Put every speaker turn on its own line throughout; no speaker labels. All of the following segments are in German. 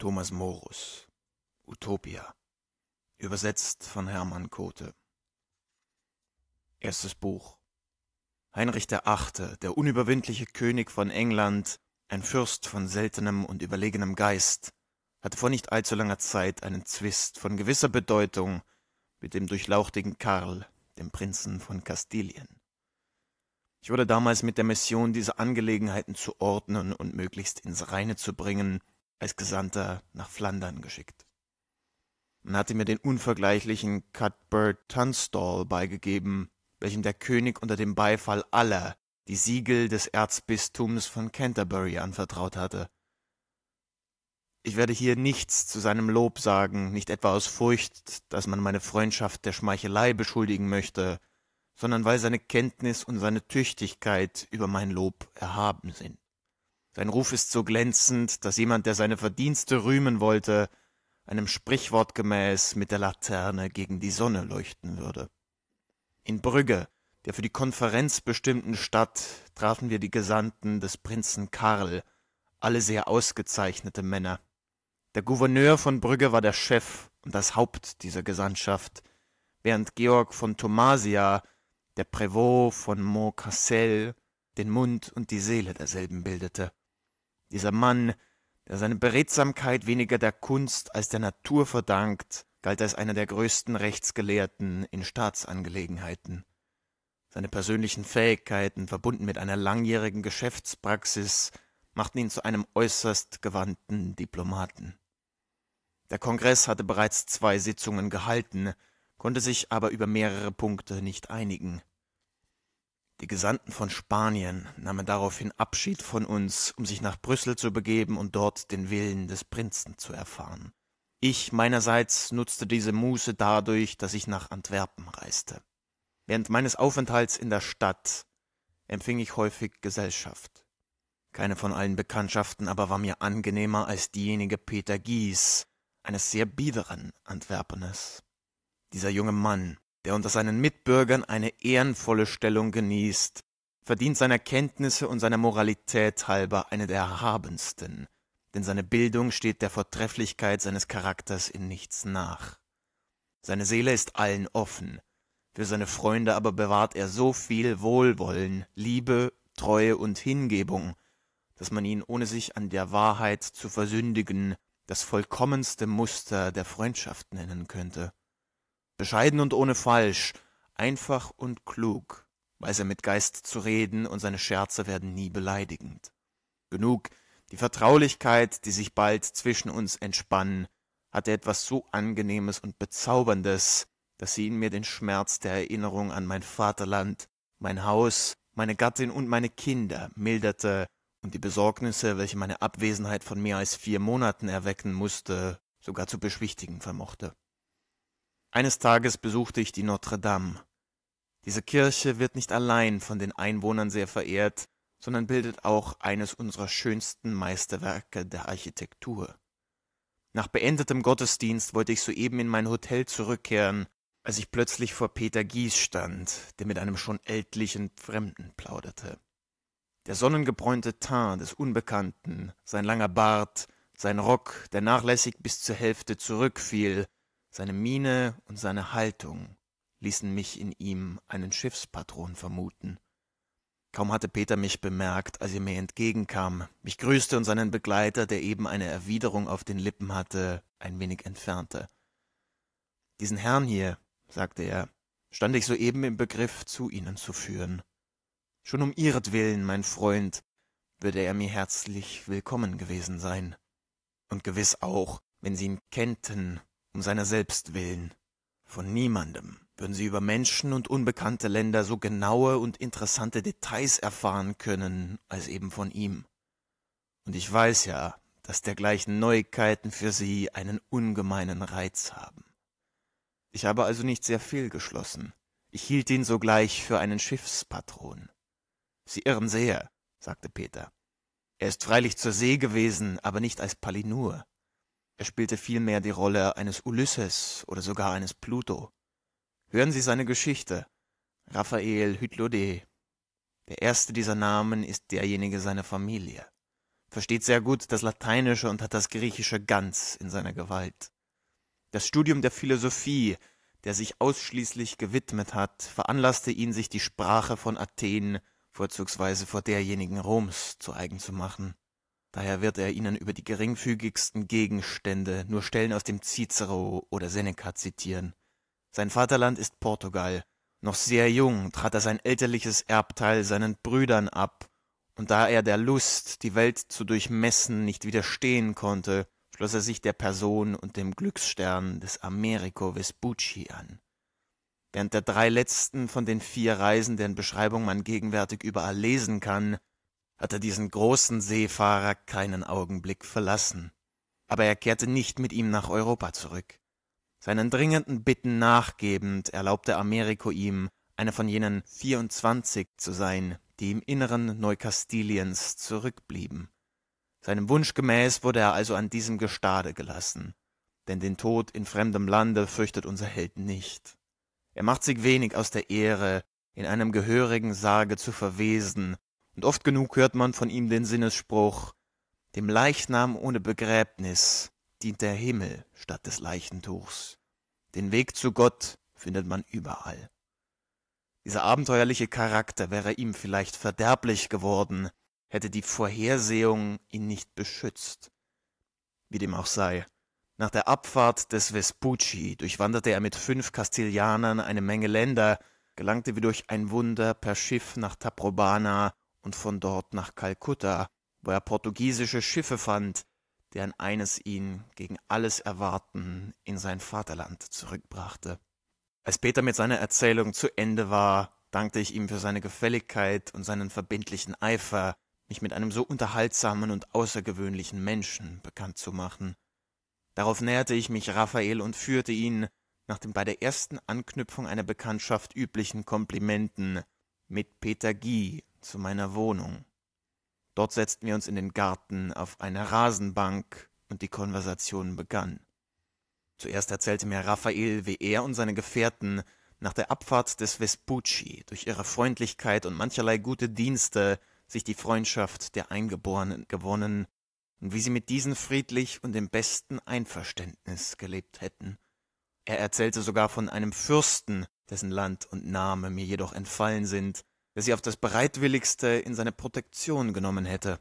Thomas Morus Utopia Übersetzt von Hermann Kote Erstes Buch Heinrich VIII., der unüberwindliche König von England, ein Fürst von seltenem und überlegenem Geist, hatte vor nicht allzu langer Zeit einen Zwist von gewisser Bedeutung mit dem durchlauchtigen Karl, dem Prinzen von Kastilien. Ich wurde damals mit der Mission, diese Angelegenheiten zu ordnen und möglichst ins Reine zu bringen, als Gesandter nach Flandern geschickt. Man hatte mir den unvergleichlichen Cuthbert Tunstall beigegeben, welchem der König unter dem Beifall aller die Siegel des Erzbistums von Canterbury anvertraut hatte. Ich werde hier nichts zu seinem Lob sagen, nicht etwa aus Furcht, dass man meine Freundschaft der Schmeichelei beschuldigen möchte, sondern weil seine Kenntnis und seine Tüchtigkeit über mein Lob erhaben sind. Sein Ruf ist so glänzend, dass jemand, der seine Verdienste rühmen wollte, einem Sprichwort gemäß mit der Laterne gegen die Sonne leuchten würde. In Brügge, der für die Konferenz bestimmten Stadt, trafen wir die Gesandten des Prinzen Karl, alle sehr ausgezeichnete Männer. Der Gouverneur von Brügge war der Chef und das Haupt dieser Gesandtschaft, während Georg von Thomasia, der Prävot von Montcassel, den Mund und die Seele derselben bildete. Dieser Mann, der seine Beredsamkeit weniger der Kunst als der Natur verdankt, galt als einer der größten Rechtsgelehrten in Staatsangelegenheiten. Seine persönlichen Fähigkeiten, verbunden mit einer langjährigen Geschäftspraxis, machten ihn zu einem äußerst gewandten Diplomaten. Der Kongress hatte bereits zwei Sitzungen gehalten, konnte sich aber über mehrere Punkte nicht einigen. Die Gesandten von Spanien nahmen daraufhin Abschied von uns, um sich nach Brüssel zu begeben und dort den Willen des Prinzen zu erfahren. Ich meinerseits nutzte diese Muße dadurch, dass ich nach Antwerpen reiste. Während meines Aufenthalts in der Stadt empfing ich häufig Gesellschaft. Keine von allen Bekanntschaften aber war mir angenehmer als diejenige Peter Gies, eines sehr biederen Antwerpenes. Dieser junge Mann der unter seinen Mitbürgern eine ehrenvolle Stellung genießt, verdient seiner Kenntnisse und seiner Moralität halber eine der erhabensten, denn seine Bildung steht der Vortrefflichkeit seines Charakters in nichts nach. Seine Seele ist allen offen, für seine Freunde aber bewahrt er so viel Wohlwollen, Liebe, Treue und Hingebung, dass man ihn, ohne sich an der Wahrheit zu versündigen, das vollkommenste Muster der Freundschaft nennen könnte bescheiden und ohne falsch, einfach und klug, weiß er mit Geist zu reden und seine Scherze werden nie beleidigend. Genug, die Vertraulichkeit, die sich bald zwischen uns entspann, hatte etwas so Angenehmes und Bezauberndes, dass sie in mir den Schmerz der Erinnerung an mein Vaterland, mein Haus, meine Gattin und meine Kinder milderte und die Besorgnisse, welche meine Abwesenheit von mehr als vier Monaten erwecken musste, sogar zu beschwichtigen vermochte. Eines Tages besuchte ich die Notre Dame. Diese Kirche wird nicht allein von den Einwohnern sehr verehrt, sondern bildet auch eines unserer schönsten Meisterwerke der Architektur. Nach beendetem Gottesdienst wollte ich soeben in mein Hotel zurückkehren, als ich plötzlich vor Peter Gies stand, der mit einem schon ältlichen Fremden plauderte. Der sonnengebräunte Teint des Unbekannten, sein langer Bart, sein Rock, der nachlässig bis zur Hälfte zurückfiel, seine Miene und seine Haltung ließen mich in ihm einen Schiffspatron vermuten. Kaum hatte Peter mich bemerkt, als er mir entgegenkam, mich grüßte und seinen Begleiter, der eben eine Erwiderung auf den Lippen hatte, ein wenig entfernte. Diesen Herrn hier, sagte er, stand ich soeben im Begriff, zu Ihnen zu führen. Schon um Ihretwillen, mein Freund, würde er mir herzlich willkommen gewesen sein. Und gewiss auch, wenn Sie ihn kennten, um seiner selbst willen. Von niemandem würden sie über Menschen und unbekannte Länder so genaue und interessante Details erfahren können, als eben von ihm. Und ich weiß ja, dass dergleichen Neuigkeiten für sie einen ungemeinen Reiz haben. Ich habe also nicht sehr viel geschlossen. Ich hielt ihn sogleich für einen Schiffspatron. Sie irren sehr, sagte Peter. Er ist freilich zur See gewesen, aber nicht als Palinur. Er spielte vielmehr die Rolle eines Ulysses oder sogar eines Pluto. Hören Sie seine Geschichte. Raphael Hütlode. Der erste dieser Namen ist derjenige seiner Familie. Versteht sehr gut das Lateinische und hat das Griechische ganz in seiner Gewalt. Das Studium der Philosophie, der sich ausschließlich gewidmet hat, veranlasste ihn, sich die Sprache von Athen, vorzugsweise vor derjenigen Roms, zu eigen zu machen. Daher wird er ihnen über die geringfügigsten Gegenstände nur Stellen aus dem Cicero oder Seneca zitieren. Sein Vaterland ist Portugal. Noch sehr jung trat er sein elterliches Erbteil seinen Brüdern ab, und da er der Lust, die Welt zu durchmessen, nicht widerstehen konnte, schloss er sich der Person und dem Glücksstern des Americo Vespucci an. Während der drei letzten von den vier Reisen, deren Beschreibung man gegenwärtig überall lesen kann, hatte diesen großen Seefahrer keinen Augenblick verlassen. Aber er kehrte nicht mit ihm nach Europa zurück. Seinen dringenden Bitten nachgebend erlaubte Ameriko ihm, einer von jenen 24 zu sein, die im Inneren Neukastiliens zurückblieben. Seinem Wunsch gemäß wurde er also an diesem Gestade gelassen, denn den Tod in fremdem Lande fürchtet unser Held nicht. Er macht sich wenig aus der Ehre, in einem gehörigen Sarge zu verwesen und oft genug hört man von ihm den Sinnesspruch Dem Leichnam ohne Begräbnis dient der Himmel statt des Leichentuchs. Den Weg zu Gott findet man überall. Dieser abenteuerliche Charakter wäre ihm vielleicht verderblich geworden, hätte die Vorhersehung ihn nicht beschützt. Wie dem auch sei, nach der Abfahrt des Vespucci durchwanderte er mit fünf Kastilianern eine Menge Länder, gelangte wie durch ein Wunder per Schiff nach Taprobana und von dort nach Kalkutta, wo er portugiesische Schiffe fand, deren eines ihn gegen alles Erwarten in sein Vaterland zurückbrachte. Als Peter mit seiner Erzählung zu Ende war, dankte ich ihm für seine Gefälligkeit und seinen verbindlichen Eifer, mich mit einem so unterhaltsamen und außergewöhnlichen Menschen bekannt zu machen. Darauf näherte ich mich Raphael und führte ihn, nach den bei der ersten Anknüpfung einer Bekanntschaft üblichen Komplimenten, mit Peter Guy zu meiner Wohnung. Dort setzten wir uns in den Garten auf eine Rasenbank und die Konversation begann. Zuerst erzählte mir Raphael, wie er und seine Gefährten nach der Abfahrt des Vespucci durch ihre Freundlichkeit und mancherlei gute Dienste sich die Freundschaft der Eingeborenen gewonnen und wie sie mit diesen friedlich und im besten Einverständnis gelebt hätten. Er erzählte sogar von einem Fürsten, dessen Land und Name mir jedoch entfallen sind, der sie auf das bereitwilligste in seine Protektion genommen hätte.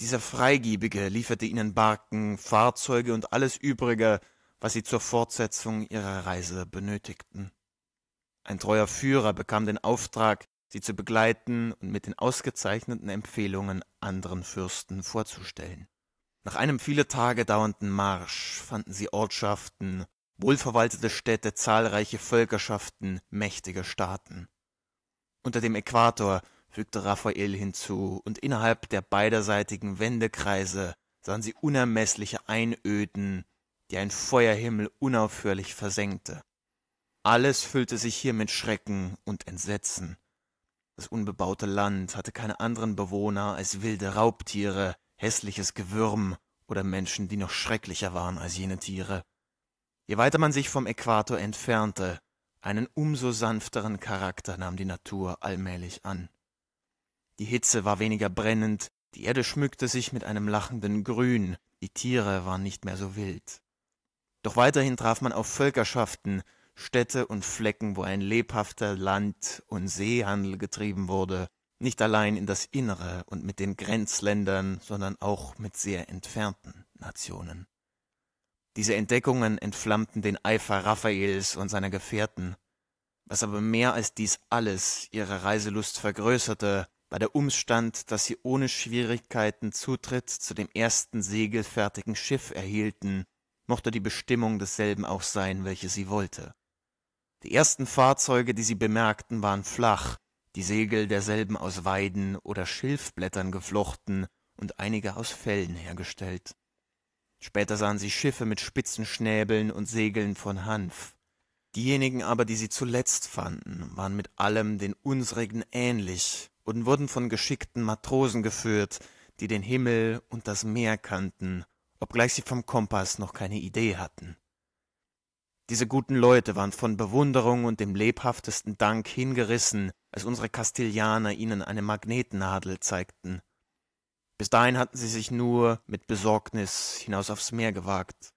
Dieser Freigiebige lieferte ihnen Barken, Fahrzeuge und alles Übrige, was sie zur Fortsetzung ihrer Reise benötigten. Ein treuer Führer bekam den Auftrag, sie zu begleiten und mit den ausgezeichneten Empfehlungen anderen Fürsten vorzustellen. Nach einem viele Tage dauernden Marsch fanden sie Ortschaften, wohlverwaltete Städte, zahlreiche Völkerschaften, mächtige Staaten. Unter dem Äquator, fügte Raphael hinzu, und innerhalb der beiderseitigen Wendekreise sahen sie unermeßliche Einöden, die ein Feuerhimmel unaufhörlich versenkte. Alles füllte sich hier mit Schrecken und Entsetzen. Das unbebaute Land hatte keine anderen Bewohner als wilde Raubtiere, hässliches Gewürm oder Menschen, die noch schrecklicher waren als jene Tiere. Je weiter man sich vom Äquator entfernte, einen umso sanfteren Charakter nahm die Natur allmählich an. Die Hitze war weniger brennend, die Erde schmückte sich mit einem lachenden Grün, die Tiere waren nicht mehr so wild. Doch weiterhin traf man auf Völkerschaften, Städte und Flecken, wo ein lebhafter Land- und Seehandel getrieben wurde, nicht allein in das Innere und mit den Grenzländern, sondern auch mit sehr entfernten Nationen. Diese Entdeckungen entflammten den Eifer Raphaels und seiner Gefährten. Was aber mehr als dies alles ihre Reiselust vergrößerte, war der Umstand, dass sie ohne Schwierigkeiten Zutritt zu dem ersten segelfertigen Schiff erhielten, mochte die Bestimmung desselben auch sein, welche sie wollte. Die ersten Fahrzeuge, die sie bemerkten, waren flach, die Segel derselben aus Weiden oder Schilfblättern geflochten und einige aus Fellen hergestellt. Später sahen sie Schiffe mit spitzen Schnäbeln und Segeln von Hanf. Diejenigen aber, die sie zuletzt fanden, waren mit allem den unsrigen ähnlich und wurden von geschickten Matrosen geführt, die den Himmel und das Meer kannten, obgleich sie vom Kompass noch keine Idee hatten. Diese guten Leute waren von Bewunderung und dem lebhaftesten Dank hingerissen, als unsere Kastilianer ihnen eine Magnetnadel zeigten, bis dahin hatten sie sich nur mit Besorgnis hinaus aufs Meer gewagt.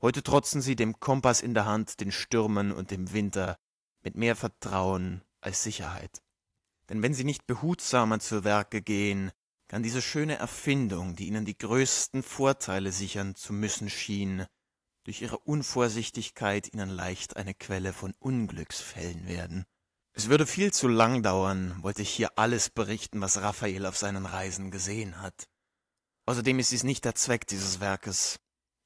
Heute trotzen sie dem Kompass in der Hand, den Stürmen und dem Winter, mit mehr Vertrauen als Sicherheit. Denn wenn sie nicht behutsamer zu Werke gehen, kann diese schöne Erfindung, die ihnen die größten Vorteile sichern zu müssen schien, durch ihre Unvorsichtigkeit ihnen leicht eine Quelle von Unglücksfällen werden. Es würde viel zu lang dauern, wollte ich hier alles berichten, was Raphael auf seinen Reisen gesehen hat. Außerdem ist dies nicht der Zweck dieses Werkes.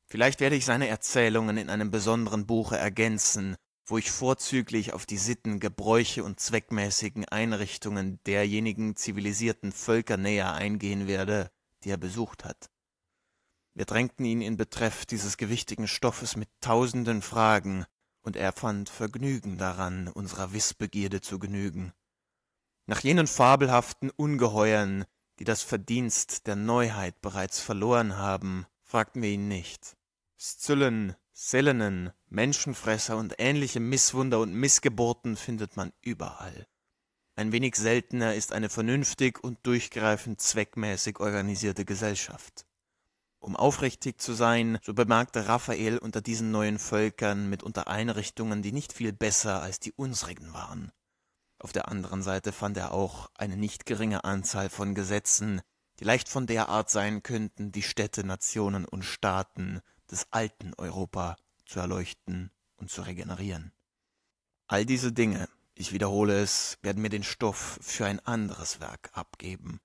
Vielleicht werde ich seine Erzählungen in einem besonderen Buche ergänzen, wo ich vorzüglich auf die Sitten, Gebräuche und zweckmäßigen Einrichtungen derjenigen zivilisierten Völker näher eingehen werde, die er besucht hat. Wir drängten ihn in Betreff dieses gewichtigen Stoffes mit tausenden Fragen, und er fand Vergnügen daran, unserer Wissbegierde zu genügen. Nach jenen fabelhaften Ungeheuern, die das Verdienst der Neuheit bereits verloren haben, fragten wir ihn nicht. Szyllen, Selenen, Menschenfresser und ähnliche Misswunder und Missgeburten findet man überall. Ein wenig seltener ist eine vernünftig und durchgreifend zweckmäßig organisierte Gesellschaft. Um aufrichtig zu sein, so bemerkte Raphael unter diesen neuen Völkern mitunter Einrichtungen, die nicht viel besser als die unsrigen waren. Auf der anderen Seite fand er auch eine nicht geringe Anzahl von Gesetzen, die leicht von der Art sein könnten, die Städte, Nationen und Staaten des alten Europa zu erleuchten und zu regenerieren. All diese Dinge, ich wiederhole es, werden mir den Stoff für ein anderes Werk abgeben.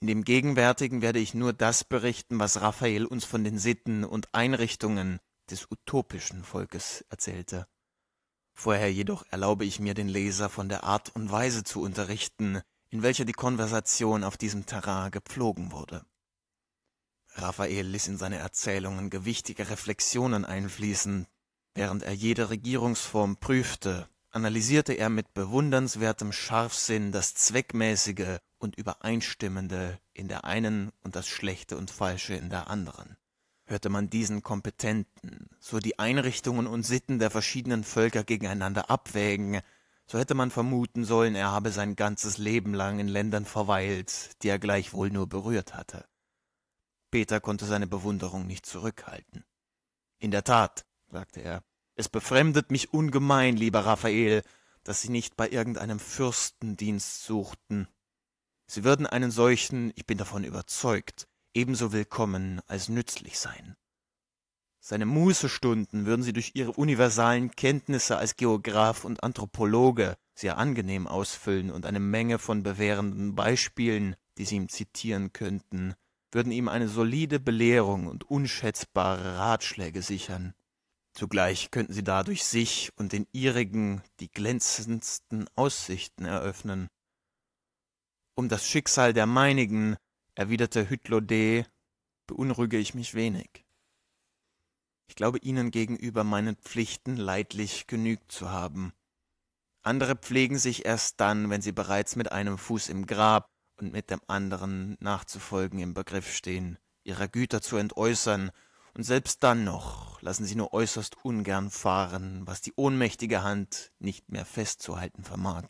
In dem Gegenwärtigen werde ich nur das berichten, was Raphael uns von den Sitten und Einrichtungen des utopischen Volkes erzählte. Vorher jedoch erlaube ich mir, den Leser von der Art und Weise zu unterrichten, in welcher die Konversation auf diesem Terrain gepflogen wurde. Raphael ließ in seine Erzählungen gewichtige Reflexionen einfließen, während er jede Regierungsform prüfte analysierte er mit bewundernswertem Scharfsinn das Zweckmäßige und Übereinstimmende in der einen und das Schlechte und Falsche in der anderen. Hörte man diesen Kompetenten so die Einrichtungen und Sitten der verschiedenen Völker gegeneinander abwägen, so hätte man vermuten sollen, er habe sein ganzes Leben lang in Ländern verweilt, die er gleichwohl nur berührt hatte. Peter konnte seine Bewunderung nicht zurückhalten. In der Tat, sagte er, es befremdet mich ungemein, lieber Raphael, dass Sie nicht bei irgendeinem Fürstendienst suchten. Sie würden einen solchen, ich bin davon überzeugt, ebenso willkommen als nützlich sein. Seine Mußestunden würden Sie durch Ihre universalen Kenntnisse als Geograph und Anthropologe sehr angenehm ausfüllen und eine Menge von bewährenden Beispielen, die Sie ihm zitieren könnten, würden ihm eine solide Belehrung und unschätzbare Ratschläge sichern. Zugleich könnten sie dadurch sich und den ihrigen die glänzendsten Aussichten eröffnen. Um das Schicksal der meinigen, erwiderte Hütlo beunruhige ich mich wenig. Ich glaube ihnen gegenüber meinen Pflichten leidlich genügt zu haben. Andere pflegen sich erst dann, wenn sie bereits mit einem Fuß im Grab und mit dem anderen nachzufolgen im Begriff stehen, ihre Güter zu entäußern und selbst dann noch lassen sie nur äußerst ungern fahren, was die ohnmächtige Hand nicht mehr festzuhalten vermag.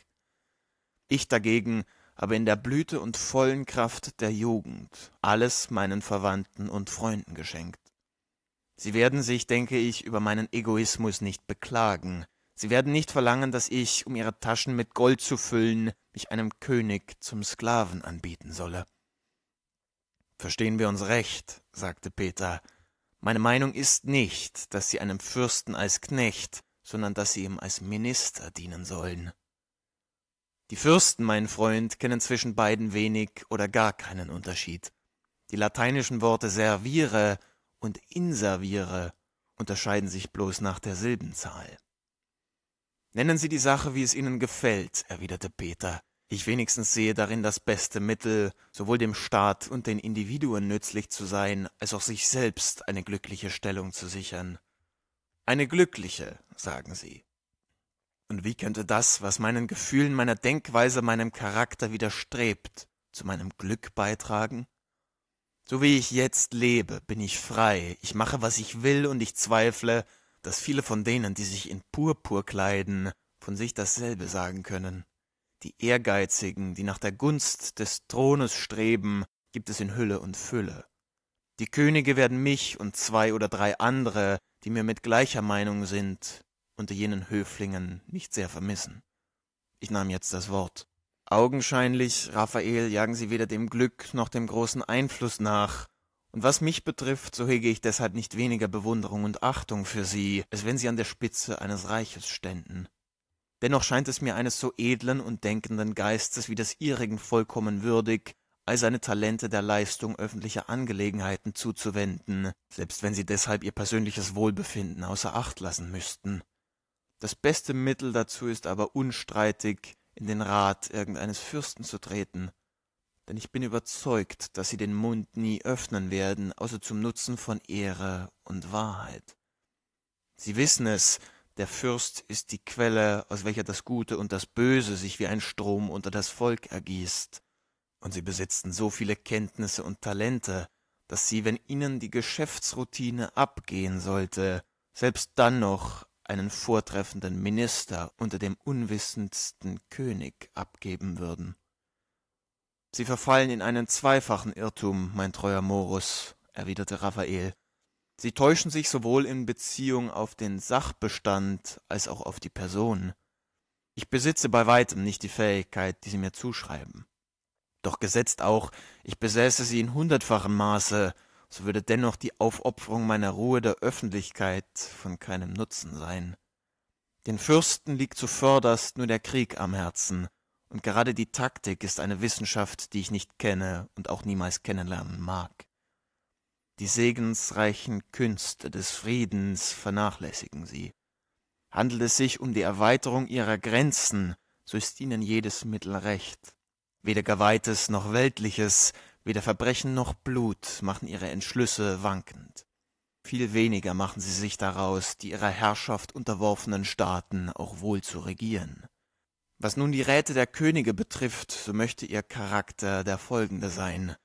Ich dagegen habe in der Blüte und vollen Kraft der Jugend alles meinen Verwandten und Freunden geschenkt. Sie werden sich, denke ich, über meinen Egoismus nicht beklagen, Sie werden nicht verlangen, dass ich, um ihre Taschen mit Gold zu füllen, mich einem König zum Sklaven anbieten solle. Verstehen wir uns recht, sagte Peter, meine Meinung ist nicht, dass sie einem Fürsten als Knecht, sondern dass sie ihm als Minister dienen sollen. Die Fürsten, mein Freund, kennen zwischen beiden wenig oder gar keinen Unterschied. Die lateinischen Worte servire und inservire unterscheiden sich bloß nach der Silbenzahl. Nennen Sie die Sache, wie es Ihnen gefällt, erwiderte Peter ich wenigstens sehe darin das beste Mittel, sowohl dem Staat und den Individuen nützlich zu sein, als auch sich selbst eine glückliche Stellung zu sichern. Eine glückliche, sagen sie. Und wie könnte das, was meinen Gefühlen, meiner Denkweise, meinem Charakter widerstrebt, zu meinem Glück beitragen? So wie ich jetzt lebe, bin ich frei, ich mache, was ich will, und ich zweifle, dass viele von denen, die sich in Purpur kleiden, von sich dasselbe sagen können. Die Ehrgeizigen, die nach der Gunst des Thrones streben, gibt es in Hülle und Fülle. Die Könige werden mich und zwei oder drei andere, die mir mit gleicher Meinung sind, unter jenen Höflingen nicht sehr vermissen. Ich nahm jetzt das Wort. Augenscheinlich, Raphael, jagen sie weder dem Glück noch dem großen Einfluss nach, und was mich betrifft, so hege ich deshalb nicht weniger Bewunderung und Achtung für sie, als wenn sie an der Spitze eines Reiches ständen. Dennoch scheint es mir eines so edlen und denkenden Geistes wie des ihrigen vollkommen würdig, all seine Talente der Leistung öffentlicher Angelegenheiten zuzuwenden, selbst wenn sie deshalb ihr persönliches Wohlbefinden außer Acht lassen müssten. Das beste Mittel dazu ist aber unstreitig, in den Rat irgendeines Fürsten zu treten, denn ich bin überzeugt, dass sie den Mund nie öffnen werden, außer zum Nutzen von Ehre und Wahrheit. Sie wissen es, der Fürst ist die Quelle, aus welcher das Gute und das Böse sich wie ein Strom unter das Volk ergießt. Und sie besitzen so viele Kenntnisse und Talente, dass sie, wenn ihnen die Geschäftsroutine abgehen sollte, selbst dann noch einen vortreffenden Minister unter dem unwissendsten König abgeben würden. Sie verfallen in einen zweifachen Irrtum, mein treuer Morus, erwiderte Raphael. Sie täuschen sich sowohl in Beziehung auf den Sachbestand als auch auf die Person. Ich besitze bei weitem nicht die Fähigkeit, die Sie mir zuschreiben. Doch gesetzt auch, ich besäße sie in hundertfachem Maße, so würde dennoch die Aufopferung meiner Ruhe der Öffentlichkeit von keinem Nutzen sein. Den Fürsten liegt zuvörderst nur der Krieg am Herzen, und gerade die Taktik ist eine Wissenschaft, die ich nicht kenne und auch niemals kennenlernen mag. Die segensreichen Künste des Friedens vernachlässigen sie. Handelt es sich um die Erweiterung ihrer Grenzen, so ist ihnen jedes Mittel recht. Weder Geweihtes noch Weltliches, weder Verbrechen noch Blut machen ihre Entschlüsse wankend. Viel weniger machen sie sich daraus, die ihrer Herrschaft unterworfenen Staaten auch wohl zu regieren. Was nun die Räte der Könige betrifft, so möchte ihr Charakter der folgende sein.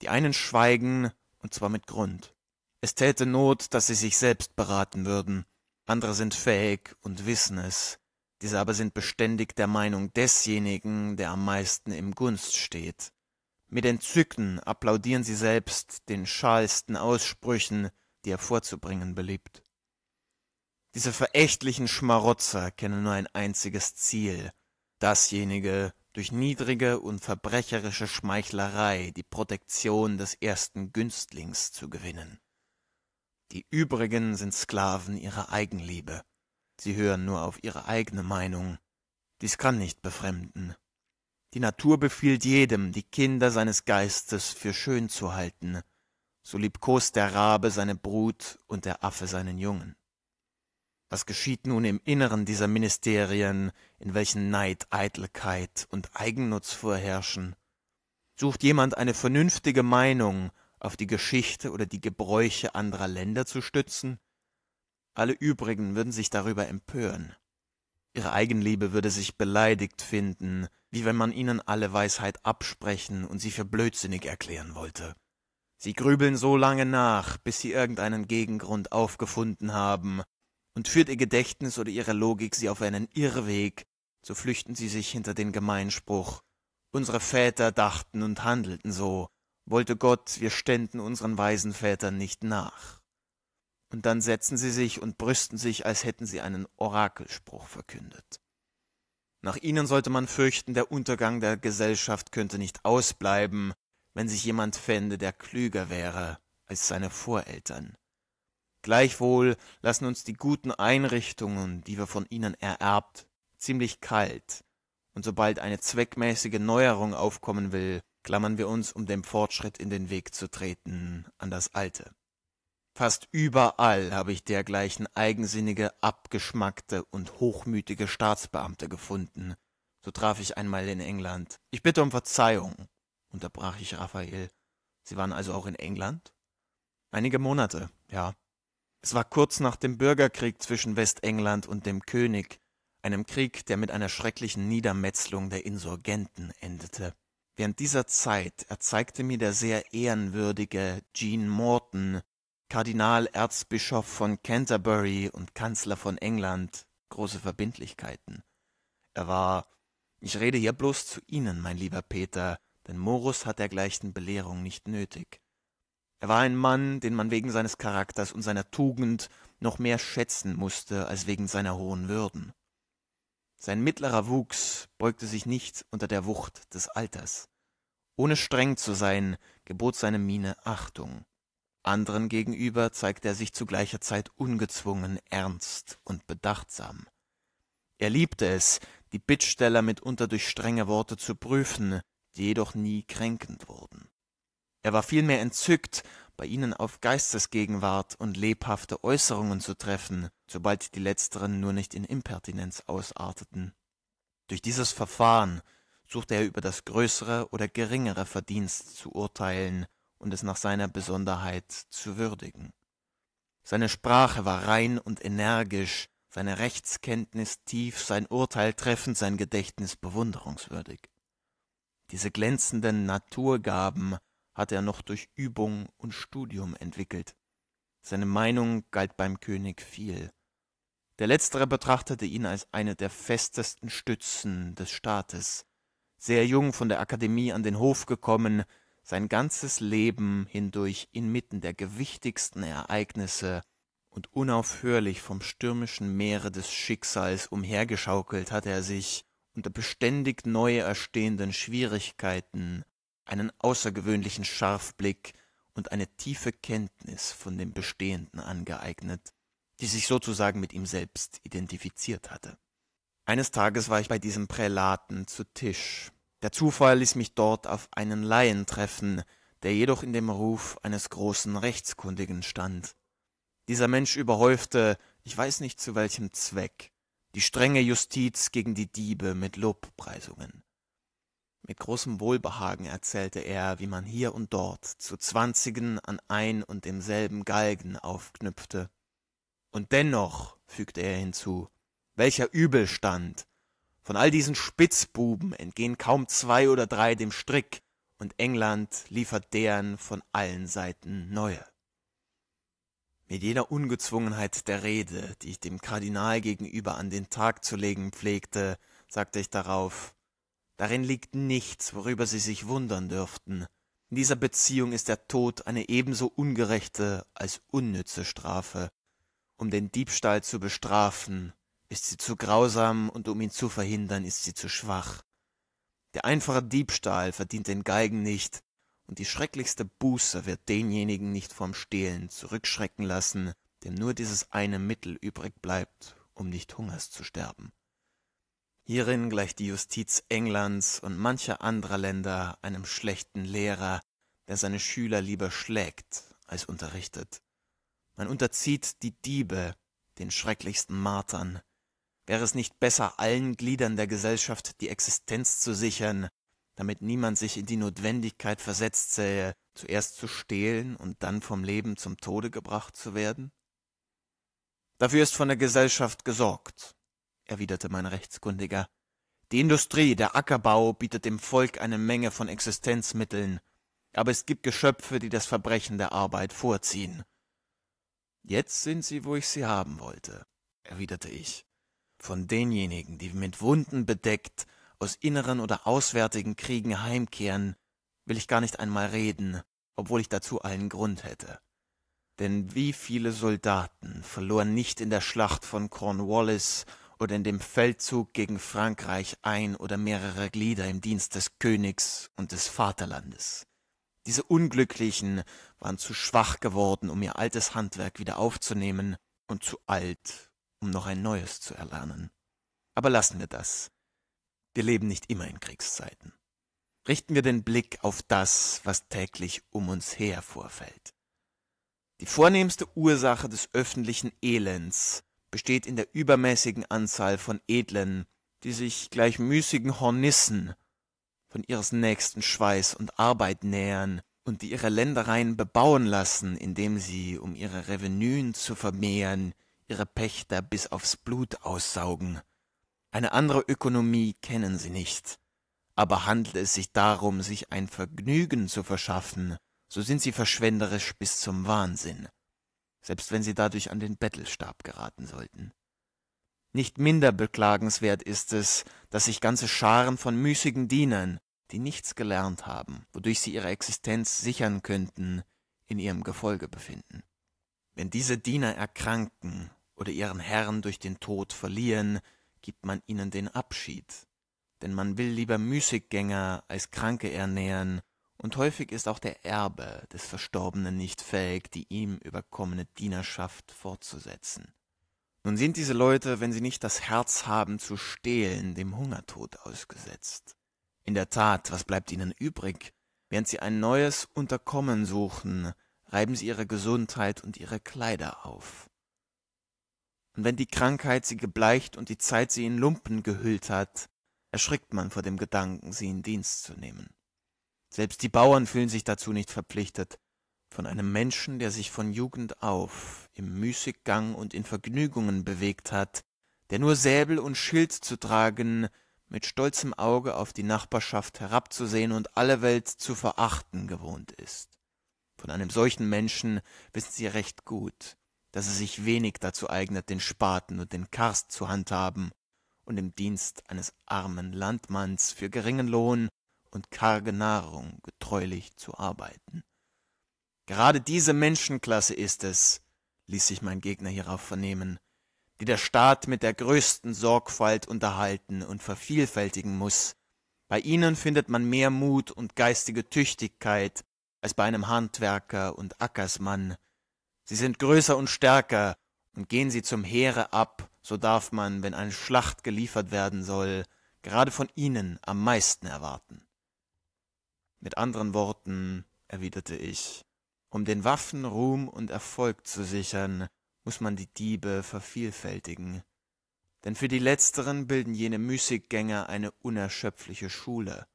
Die einen schweigen, und zwar mit Grund. Es täte Not, dass sie sich selbst beraten würden. Andere sind fähig und wissen es. Diese aber sind beständig der Meinung desjenigen, der am meisten im Gunst steht. Mit Entzücken applaudieren sie selbst den schalsten Aussprüchen, die er vorzubringen beliebt. Diese verächtlichen Schmarotzer kennen nur ein einziges Ziel, dasjenige, durch niedrige und verbrecherische Schmeichlerei die Protektion des ersten Günstlings zu gewinnen. Die übrigen sind Sklaven ihrer Eigenliebe. Sie hören nur auf ihre eigene Meinung. Dies kann nicht befremden. Die Natur befiehlt jedem, die Kinder seines Geistes für schön zu halten. So liebkost der Rabe seine Brut und der Affe seinen Jungen. Was geschieht nun im Inneren dieser Ministerien, in welchen Neid, Eitelkeit und Eigennutz vorherrschen? Sucht jemand eine vernünftige Meinung auf die Geschichte oder die Gebräuche anderer Länder zu stützen? Alle übrigen würden sich darüber empören. Ihre Eigenliebe würde sich beleidigt finden, wie wenn man ihnen alle Weisheit absprechen und sie für blödsinnig erklären wollte. Sie grübeln so lange nach, bis sie irgendeinen Gegengrund aufgefunden haben, und führt ihr Gedächtnis oder ihre Logik sie auf einen Irrweg, so flüchten sie sich hinter den Gemeinspruch Unsere Väter dachten und handelten so, wollte Gott, wir ständen unseren weisen Vätern nicht nach. Und dann setzen sie sich und brüsten sich, als hätten sie einen Orakelspruch verkündet. Nach ihnen sollte man fürchten, der Untergang der Gesellschaft könnte nicht ausbleiben, wenn sich jemand fände, der klüger wäre als seine Voreltern. Gleichwohl lassen uns die guten Einrichtungen, die wir von ihnen ererbt, ziemlich kalt, und sobald eine zweckmäßige Neuerung aufkommen will, klammern wir uns, um dem Fortschritt in den Weg zu treten, an das Alte. Fast überall habe ich dergleichen eigensinnige, abgeschmackte und hochmütige Staatsbeamte gefunden. So traf ich einmal in England. Ich bitte um Verzeihung, unterbrach ich Raphael. Sie waren also auch in England? Einige Monate, ja. Es war kurz nach dem Bürgerkrieg zwischen Westengland und dem König, einem Krieg, der mit einer schrecklichen Niedermetzlung der Insurgenten endete. Während dieser Zeit erzeigte mir der sehr ehrenwürdige Jean Morton, Kardinal Erzbischof von Canterbury und Kanzler von England, große Verbindlichkeiten. Er war Ich rede hier bloß zu Ihnen, mein lieber Peter, denn Morus hat dergleichen Belehrung nicht nötig. Er war ein Mann, den man wegen seines Charakters und seiner Tugend noch mehr schätzen musste als wegen seiner hohen Würden. Sein mittlerer Wuchs beugte sich nicht unter der Wucht des Alters. Ohne streng zu sein, gebot seine Miene Achtung. Anderen gegenüber zeigte er sich zu gleicher Zeit ungezwungen, ernst und bedachtsam. Er liebte es, die Bittsteller mitunter durch strenge Worte zu prüfen, die jedoch nie kränkend wurden. Er war vielmehr entzückt, bei ihnen auf Geistesgegenwart und lebhafte Äußerungen zu treffen, sobald die letzteren nur nicht in Impertinenz ausarteten. Durch dieses Verfahren suchte er über das größere oder geringere Verdienst zu urteilen und es nach seiner Besonderheit zu würdigen. Seine Sprache war rein und energisch, seine Rechtskenntnis tief, sein Urteil treffend, sein Gedächtnis bewunderungswürdig. Diese glänzenden Naturgaben hatte er noch durch Übung und Studium entwickelt. Seine Meinung galt beim König viel. Der letztere betrachtete ihn als eine der festesten Stützen des Staates. Sehr jung von der Akademie an den Hof gekommen, sein ganzes Leben hindurch inmitten der gewichtigsten Ereignisse und unaufhörlich vom stürmischen Meere des Schicksals umhergeschaukelt hatte er sich unter beständig neu erstehenden Schwierigkeiten einen außergewöhnlichen Scharfblick und eine tiefe Kenntnis von dem Bestehenden angeeignet, die sich sozusagen mit ihm selbst identifiziert hatte. Eines Tages war ich bei diesem Prälaten zu Tisch. Der Zufall ließ mich dort auf einen Laien treffen, der jedoch in dem Ruf eines großen Rechtskundigen stand. Dieser Mensch überhäufte, ich weiß nicht zu welchem Zweck, die strenge Justiz gegen die Diebe mit Lobpreisungen. Mit großem Wohlbehagen erzählte er, wie man hier und dort zu Zwanzigen an ein und demselben Galgen aufknüpfte. Und dennoch, fügte er hinzu, welcher Übelstand! Von all diesen Spitzbuben entgehen kaum zwei oder drei dem Strick, und England liefert deren von allen Seiten neue. Mit jener Ungezwungenheit der Rede, die ich dem Kardinal gegenüber an den Tag zu legen pflegte, sagte ich darauf Darin liegt nichts, worüber Sie sich wundern dürften. In dieser Beziehung ist der Tod eine ebenso ungerechte als unnütze Strafe. Um den Diebstahl zu bestrafen, ist sie zu grausam und um ihn zu verhindern, ist sie zu schwach. Der einfache Diebstahl verdient den Geigen nicht, und die schrecklichste Buße wird denjenigen nicht vom Stehlen zurückschrecken lassen, dem nur dieses eine Mittel übrig bleibt, um nicht hungers zu sterben. Hierin gleicht die Justiz Englands und mancher anderer Länder einem schlechten Lehrer, der seine Schüler lieber schlägt als unterrichtet. Man unterzieht die Diebe den schrecklichsten Martern. Wäre es nicht besser, allen Gliedern der Gesellschaft die Existenz zu sichern, damit niemand sich in die Notwendigkeit versetzt sähe, zuerst zu stehlen und dann vom Leben zum Tode gebracht zu werden? Dafür ist von der Gesellschaft gesorgt erwiderte mein Rechtskundiger. Die Industrie, der Ackerbau bietet dem Volk eine Menge von Existenzmitteln, aber es gibt Geschöpfe, die das Verbrechen der Arbeit vorziehen. Jetzt sind sie, wo ich sie haben wollte, erwiderte ich. Von denjenigen, die mit Wunden bedeckt aus inneren oder auswärtigen Kriegen heimkehren, will ich gar nicht einmal reden, obwohl ich dazu allen Grund hätte. Denn wie viele Soldaten verloren nicht in der Schlacht von Cornwallis oder in dem Feldzug gegen Frankreich ein oder mehrere Glieder im Dienst des Königs und des Vaterlandes. Diese Unglücklichen waren zu schwach geworden, um ihr altes Handwerk wieder aufzunehmen, und zu alt, um noch ein neues zu erlernen. Aber lassen wir das. Wir leben nicht immer in Kriegszeiten. Richten wir den Blick auf das, was täglich um uns her vorfällt. Die vornehmste Ursache des öffentlichen Elends besteht in der übermäßigen Anzahl von Edlen, die sich gleich müßigen Hornissen von ihres nächsten Schweiß und Arbeit nähern und die ihre Ländereien bebauen lassen, indem sie, um ihre Revenuen zu vermehren, ihre Pächter bis aufs Blut aussaugen. Eine andere Ökonomie kennen sie nicht. Aber handelt es sich darum, sich ein Vergnügen zu verschaffen, so sind sie verschwenderisch bis zum Wahnsinn selbst wenn sie dadurch an den Bettelstab geraten sollten. Nicht minder beklagenswert ist es, dass sich ganze Scharen von müßigen Dienern, die nichts gelernt haben, wodurch sie ihre Existenz sichern könnten, in ihrem Gefolge befinden. Wenn diese Diener erkranken oder ihren Herrn durch den Tod verlieren, gibt man ihnen den Abschied, denn man will lieber Müßiggänger als Kranke ernähren und häufig ist auch der Erbe des Verstorbenen nicht fähig, die ihm überkommene Dienerschaft fortzusetzen. Nun sind diese Leute, wenn sie nicht das Herz haben zu stehlen, dem Hungertod ausgesetzt. In der Tat, was bleibt ihnen übrig? Während sie ein neues Unterkommen suchen, reiben sie ihre Gesundheit und ihre Kleider auf. Und wenn die Krankheit sie gebleicht und die Zeit sie in Lumpen gehüllt hat, erschrickt man vor dem Gedanken, sie in Dienst zu nehmen. Selbst die Bauern fühlen sich dazu nicht verpflichtet. Von einem Menschen, der sich von Jugend auf im Müßiggang und in Vergnügungen bewegt hat, der nur Säbel und Schild zu tragen, mit stolzem Auge auf die Nachbarschaft herabzusehen und alle Welt zu verachten gewohnt ist. Von einem solchen Menschen wissen sie recht gut, dass er sich wenig dazu eignet, den Spaten und den Karst zu handhaben und im Dienst eines armen Landmanns für geringen Lohn und karge Nahrung getreulich zu arbeiten. Gerade diese Menschenklasse ist es, ließ sich mein Gegner hierauf vernehmen, die der Staat mit der größten Sorgfalt unterhalten und vervielfältigen muß. Bei ihnen findet man mehr Mut und geistige Tüchtigkeit als bei einem Handwerker und Ackersmann. Sie sind größer und stärker, und gehen sie zum Heere ab, so darf man, wenn eine Schlacht geliefert werden soll, gerade von ihnen am meisten erwarten. Mit anderen Worten, erwiderte ich, um den Waffen Ruhm und Erfolg zu sichern, muß man die Diebe vervielfältigen. Denn für die letzteren bilden jene Müßiggänger eine unerschöpfliche Schule.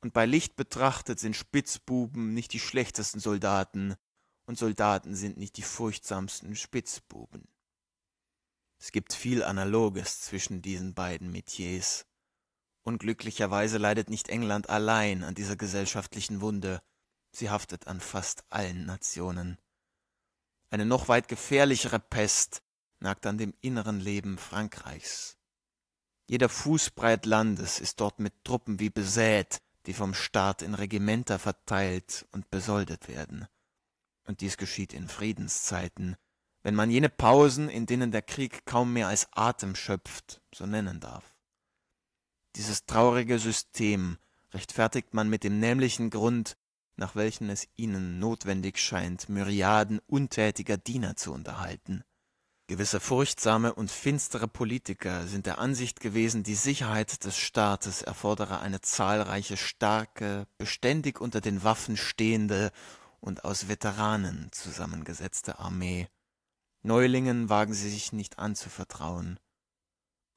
Und bei Licht betrachtet sind Spitzbuben nicht die schlechtesten Soldaten, und Soldaten sind nicht die furchtsamsten Spitzbuben. Es gibt viel Analoges zwischen diesen beiden Metiers. Unglücklicherweise leidet nicht England allein an dieser gesellschaftlichen Wunde, sie haftet an fast allen Nationen. Eine noch weit gefährlichere Pest nagt an dem inneren Leben Frankreichs. Jeder Fußbreit Landes ist dort mit Truppen wie besät, die vom Staat in Regimenter verteilt und besoldet werden. Und dies geschieht in Friedenszeiten, wenn man jene Pausen, in denen der Krieg kaum mehr als Atem schöpft, so nennen darf. Dieses traurige System rechtfertigt man mit dem nämlichen Grund, nach welchen es ihnen notwendig scheint, Myriaden untätiger Diener zu unterhalten. Gewisse furchtsame und finstere Politiker sind der Ansicht gewesen, die Sicherheit des Staates erfordere eine zahlreiche starke, beständig unter den Waffen stehende und aus Veteranen zusammengesetzte Armee. Neulingen wagen sie sich nicht anzuvertrauen.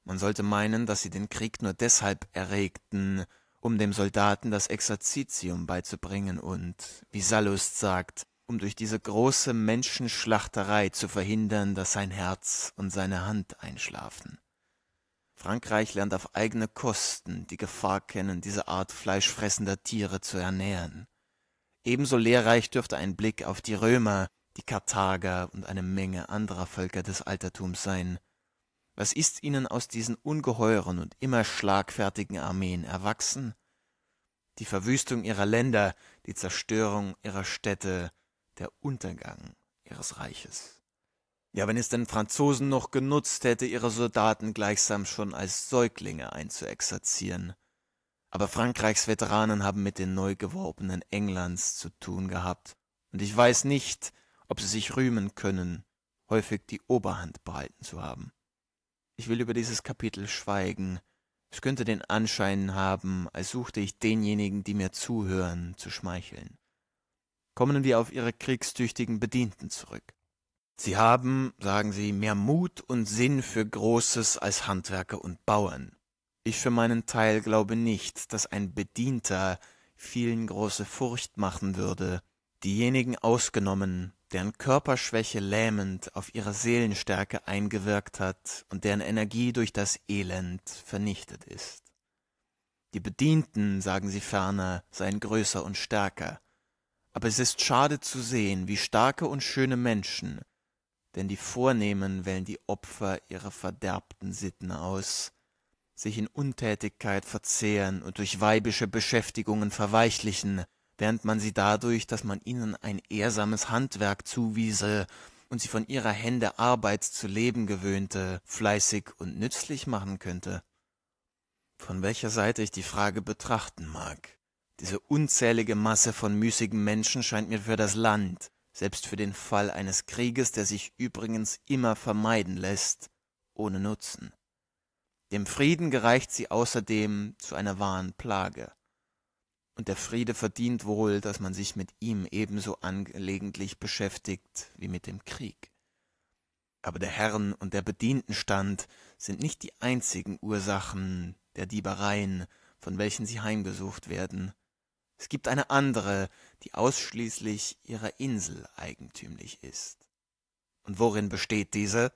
Man sollte meinen, dass sie den Krieg nur deshalb erregten, um dem Soldaten das Exerzitium beizubringen und, wie Sallust sagt, um durch diese große Menschenschlachterei zu verhindern, dass sein Herz und seine Hand einschlafen. Frankreich lernt auf eigene Kosten die Gefahr kennen, diese Art fleischfressender Tiere zu ernähren. Ebenso lehrreich dürfte ein Blick auf die Römer, die Karthager und eine Menge anderer Völker des Altertums sein, was ist ihnen aus diesen ungeheuren und immer schlagfertigen Armeen erwachsen? Die Verwüstung ihrer Länder, die Zerstörung ihrer Städte, der Untergang ihres Reiches. Ja, wenn es den Franzosen noch genutzt hätte, ihre Soldaten gleichsam schon als Säuglinge einzuexerzieren. Aber Frankreichs Veteranen haben mit den neu geworbenen Englands zu tun gehabt, und ich weiß nicht, ob sie sich rühmen können, häufig die Oberhand behalten zu haben. Ich will über dieses Kapitel schweigen. Es könnte den Anschein haben, als suchte ich denjenigen, die mir zuhören, zu schmeicheln. Kommen wir auf ihre kriegstüchtigen Bedienten zurück. Sie haben, sagen sie, mehr Mut und Sinn für Großes als Handwerker und Bauern. Ich für meinen Teil glaube nicht, dass ein Bedienter vielen große Furcht machen würde, diejenigen ausgenommen, deren Körperschwäche lähmend auf ihre Seelenstärke eingewirkt hat und deren Energie durch das Elend vernichtet ist. Die Bedienten, sagen sie ferner, seien größer und stärker. Aber es ist schade zu sehen, wie starke und schöne Menschen, denn die Vornehmen wählen die Opfer ihrer verderbten Sitten aus, sich in Untätigkeit verzehren und durch weibische Beschäftigungen verweichlichen, während man sie dadurch, dass man ihnen ein ehrsames Handwerk zuwiese und sie von ihrer Hände Arbeit zu leben gewöhnte, fleißig und nützlich machen könnte. Von welcher Seite ich die Frage betrachten mag. Diese unzählige Masse von müßigen Menschen scheint mir für das Land, selbst für den Fall eines Krieges, der sich übrigens immer vermeiden lässt, ohne Nutzen. Dem Frieden gereicht sie außerdem zu einer wahren Plage. Und der Friede verdient wohl, dass man sich mit ihm ebenso angelegentlich beschäftigt wie mit dem Krieg. Aber der Herren- und der Bedientenstand sind nicht die einzigen Ursachen der Diebereien, von welchen sie heimgesucht werden. Es gibt eine andere, die ausschließlich ihrer Insel eigentümlich ist. Und worin besteht diese?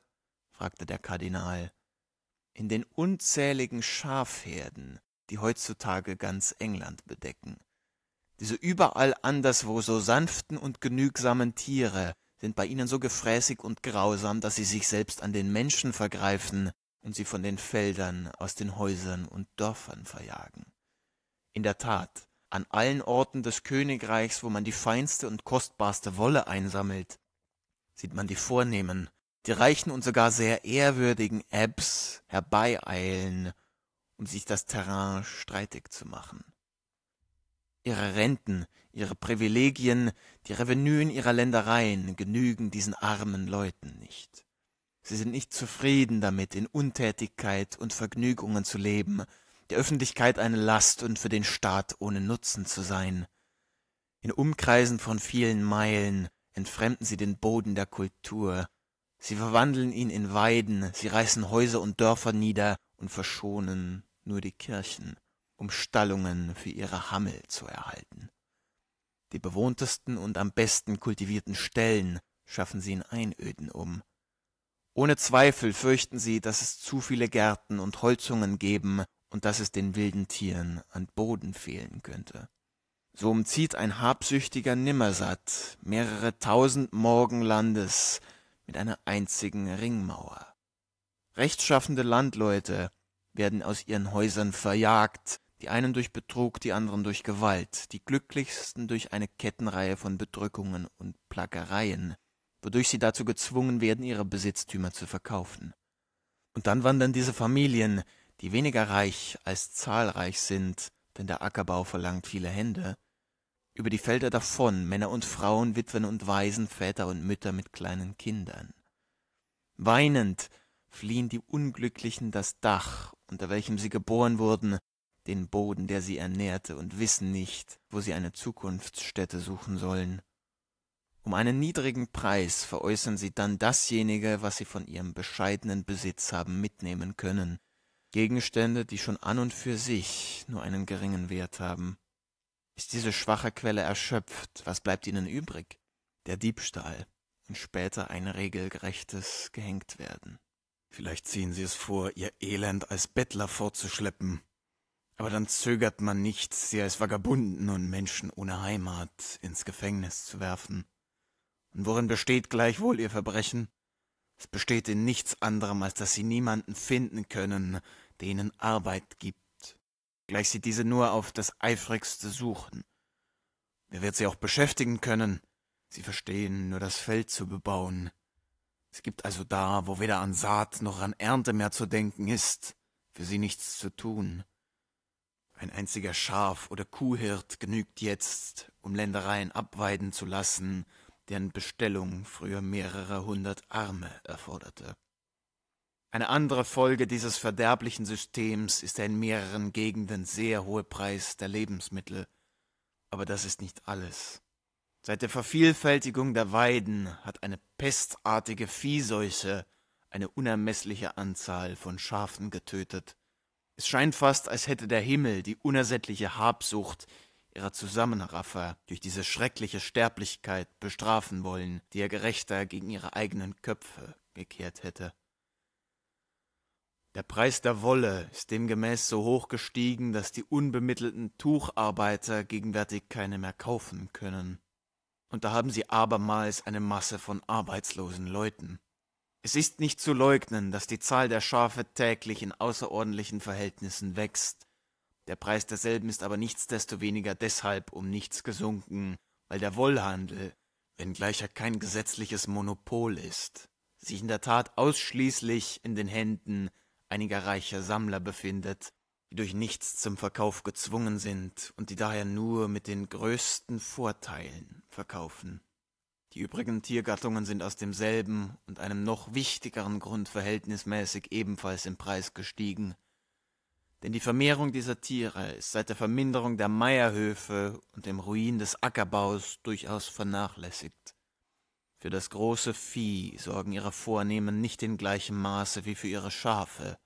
fragte der Kardinal. In den unzähligen Schafherden, die heutzutage ganz England bedecken. Diese überall anderswo so sanften und genügsamen Tiere sind bei ihnen so gefräßig und grausam, dass sie sich selbst an den Menschen vergreifen und sie von den Feldern, aus den Häusern und Dörfern verjagen. In der Tat, an allen Orten des Königreichs, wo man die feinste und kostbarste Wolle einsammelt, sieht man die Vornehmen, die Reichen und sogar sehr ehrwürdigen Ebbs herbeieilen um sich das Terrain streitig zu machen. Ihre Renten, ihre Privilegien, die Revenuen ihrer Ländereien genügen diesen armen Leuten nicht. Sie sind nicht zufrieden damit, in Untätigkeit und Vergnügungen zu leben, der Öffentlichkeit eine Last und für den Staat ohne Nutzen zu sein. In Umkreisen von vielen Meilen entfremden sie den Boden der Kultur, sie verwandeln ihn in Weiden, sie reißen Häuser und Dörfer nieder und verschonen nur die Kirchen, um Stallungen für ihre Hammel zu erhalten. Die bewohntesten und am besten kultivierten Stellen schaffen sie in Einöden um. Ohne Zweifel fürchten sie, dass es zu viele Gärten und Holzungen geben und dass es den wilden Tieren an Boden fehlen könnte. So umzieht ein habsüchtiger Nimmersatt mehrere tausend Morgen Landes mit einer einzigen Ringmauer. Rechtschaffende Landleute werden aus ihren Häusern verjagt, die einen durch Betrug, die anderen durch Gewalt, die glücklichsten durch eine Kettenreihe von Bedrückungen und Plackereien, wodurch sie dazu gezwungen werden, ihre Besitztümer zu verkaufen. Und dann wandern diese Familien, die weniger reich als zahlreich sind, denn der Ackerbau verlangt viele Hände, über die Felder davon, Männer und Frauen, Witwen und Waisen, Väter und Mütter mit kleinen Kindern. Weinend fliehen die Unglücklichen das Dach unter welchem sie geboren wurden, den Boden, der sie ernährte, und wissen nicht, wo sie eine Zukunftsstätte suchen sollen. Um einen niedrigen Preis veräußern sie dann dasjenige, was sie von ihrem bescheidenen Besitz haben mitnehmen können, Gegenstände, die schon an und für sich nur einen geringen Wert haben. Ist diese schwache Quelle erschöpft, was bleibt ihnen übrig? Der Diebstahl und später ein regelgerechtes Gehängt werden. Vielleicht ziehen sie es vor, ihr Elend als Bettler fortzuschleppen. Aber dann zögert man nichts, sie als Vagabunden und Menschen ohne Heimat ins Gefängnis zu werfen. Und worin besteht gleichwohl ihr Verbrechen? Es besteht in nichts anderem, als dass sie niemanden finden können, der ihnen Arbeit gibt, gleich sie diese nur auf das eifrigste suchen. Wer wird sie auch beschäftigen können? Sie verstehen nur das Feld zu bebauen, es gibt also da, wo weder an Saat noch an Ernte mehr zu denken ist, für sie nichts zu tun. Ein einziger Schaf- oder Kuhhirt genügt jetzt, um Ländereien abweiden zu lassen, deren Bestellung früher mehrere hundert Arme erforderte. Eine andere Folge dieses verderblichen Systems ist der in mehreren Gegenden sehr hohe Preis der Lebensmittel. Aber das ist nicht alles. Seit der Vervielfältigung der Weiden hat eine pestartige Viehseuche eine unermeßliche Anzahl von Schafen getötet. Es scheint fast, als hätte der Himmel die unersättliche Habsucht ihrer Zusammenraffer durch diese schreckliche Sterblichkeit bestrafen wollen, die er gerechter gegen ihre eigenen Köpfe gekehrt hätte. Der Preis der Wolle ist demgemäß so hoch gestiegen, dass die unbemittelten Tucharbeiter gegenwärtig keine mehr kaufen können. Und da haben sie abermals eine Masse von arbeitslosen Leuten. Es ist nicht zu leugnen, dass die Zahl der Schafe täglich in außerordentlichen Verhältnissen wächst. Der Preis derselben ist aber nichtsdestoweniger deshalb um nichts gesunken, weil der Wollhandel, wenngleich er kein gesetzliches Monopol ist, sich in der Tat ausschließlich in den Händen einiger reicher Sammler befindet die durch nichts zum Verkauf gezwungen sind und die daher nur mit den größten Vorteilen verkaufen. Die übrigen Tiergattungen sind aus demselben und einem noch wichtigeren Grund verhältnismäßig ebenfalls im Preis gestiegen. Denn die Vermehrung dieser Tiere ist seit der Verminderung der Meierhöfe und dem Ruin des Ackerbaus durchaus vernachlässigt. Für das große Vieh sorgen ihre Vornehmen nicht in gleichem Maße wie für ihre Schafe,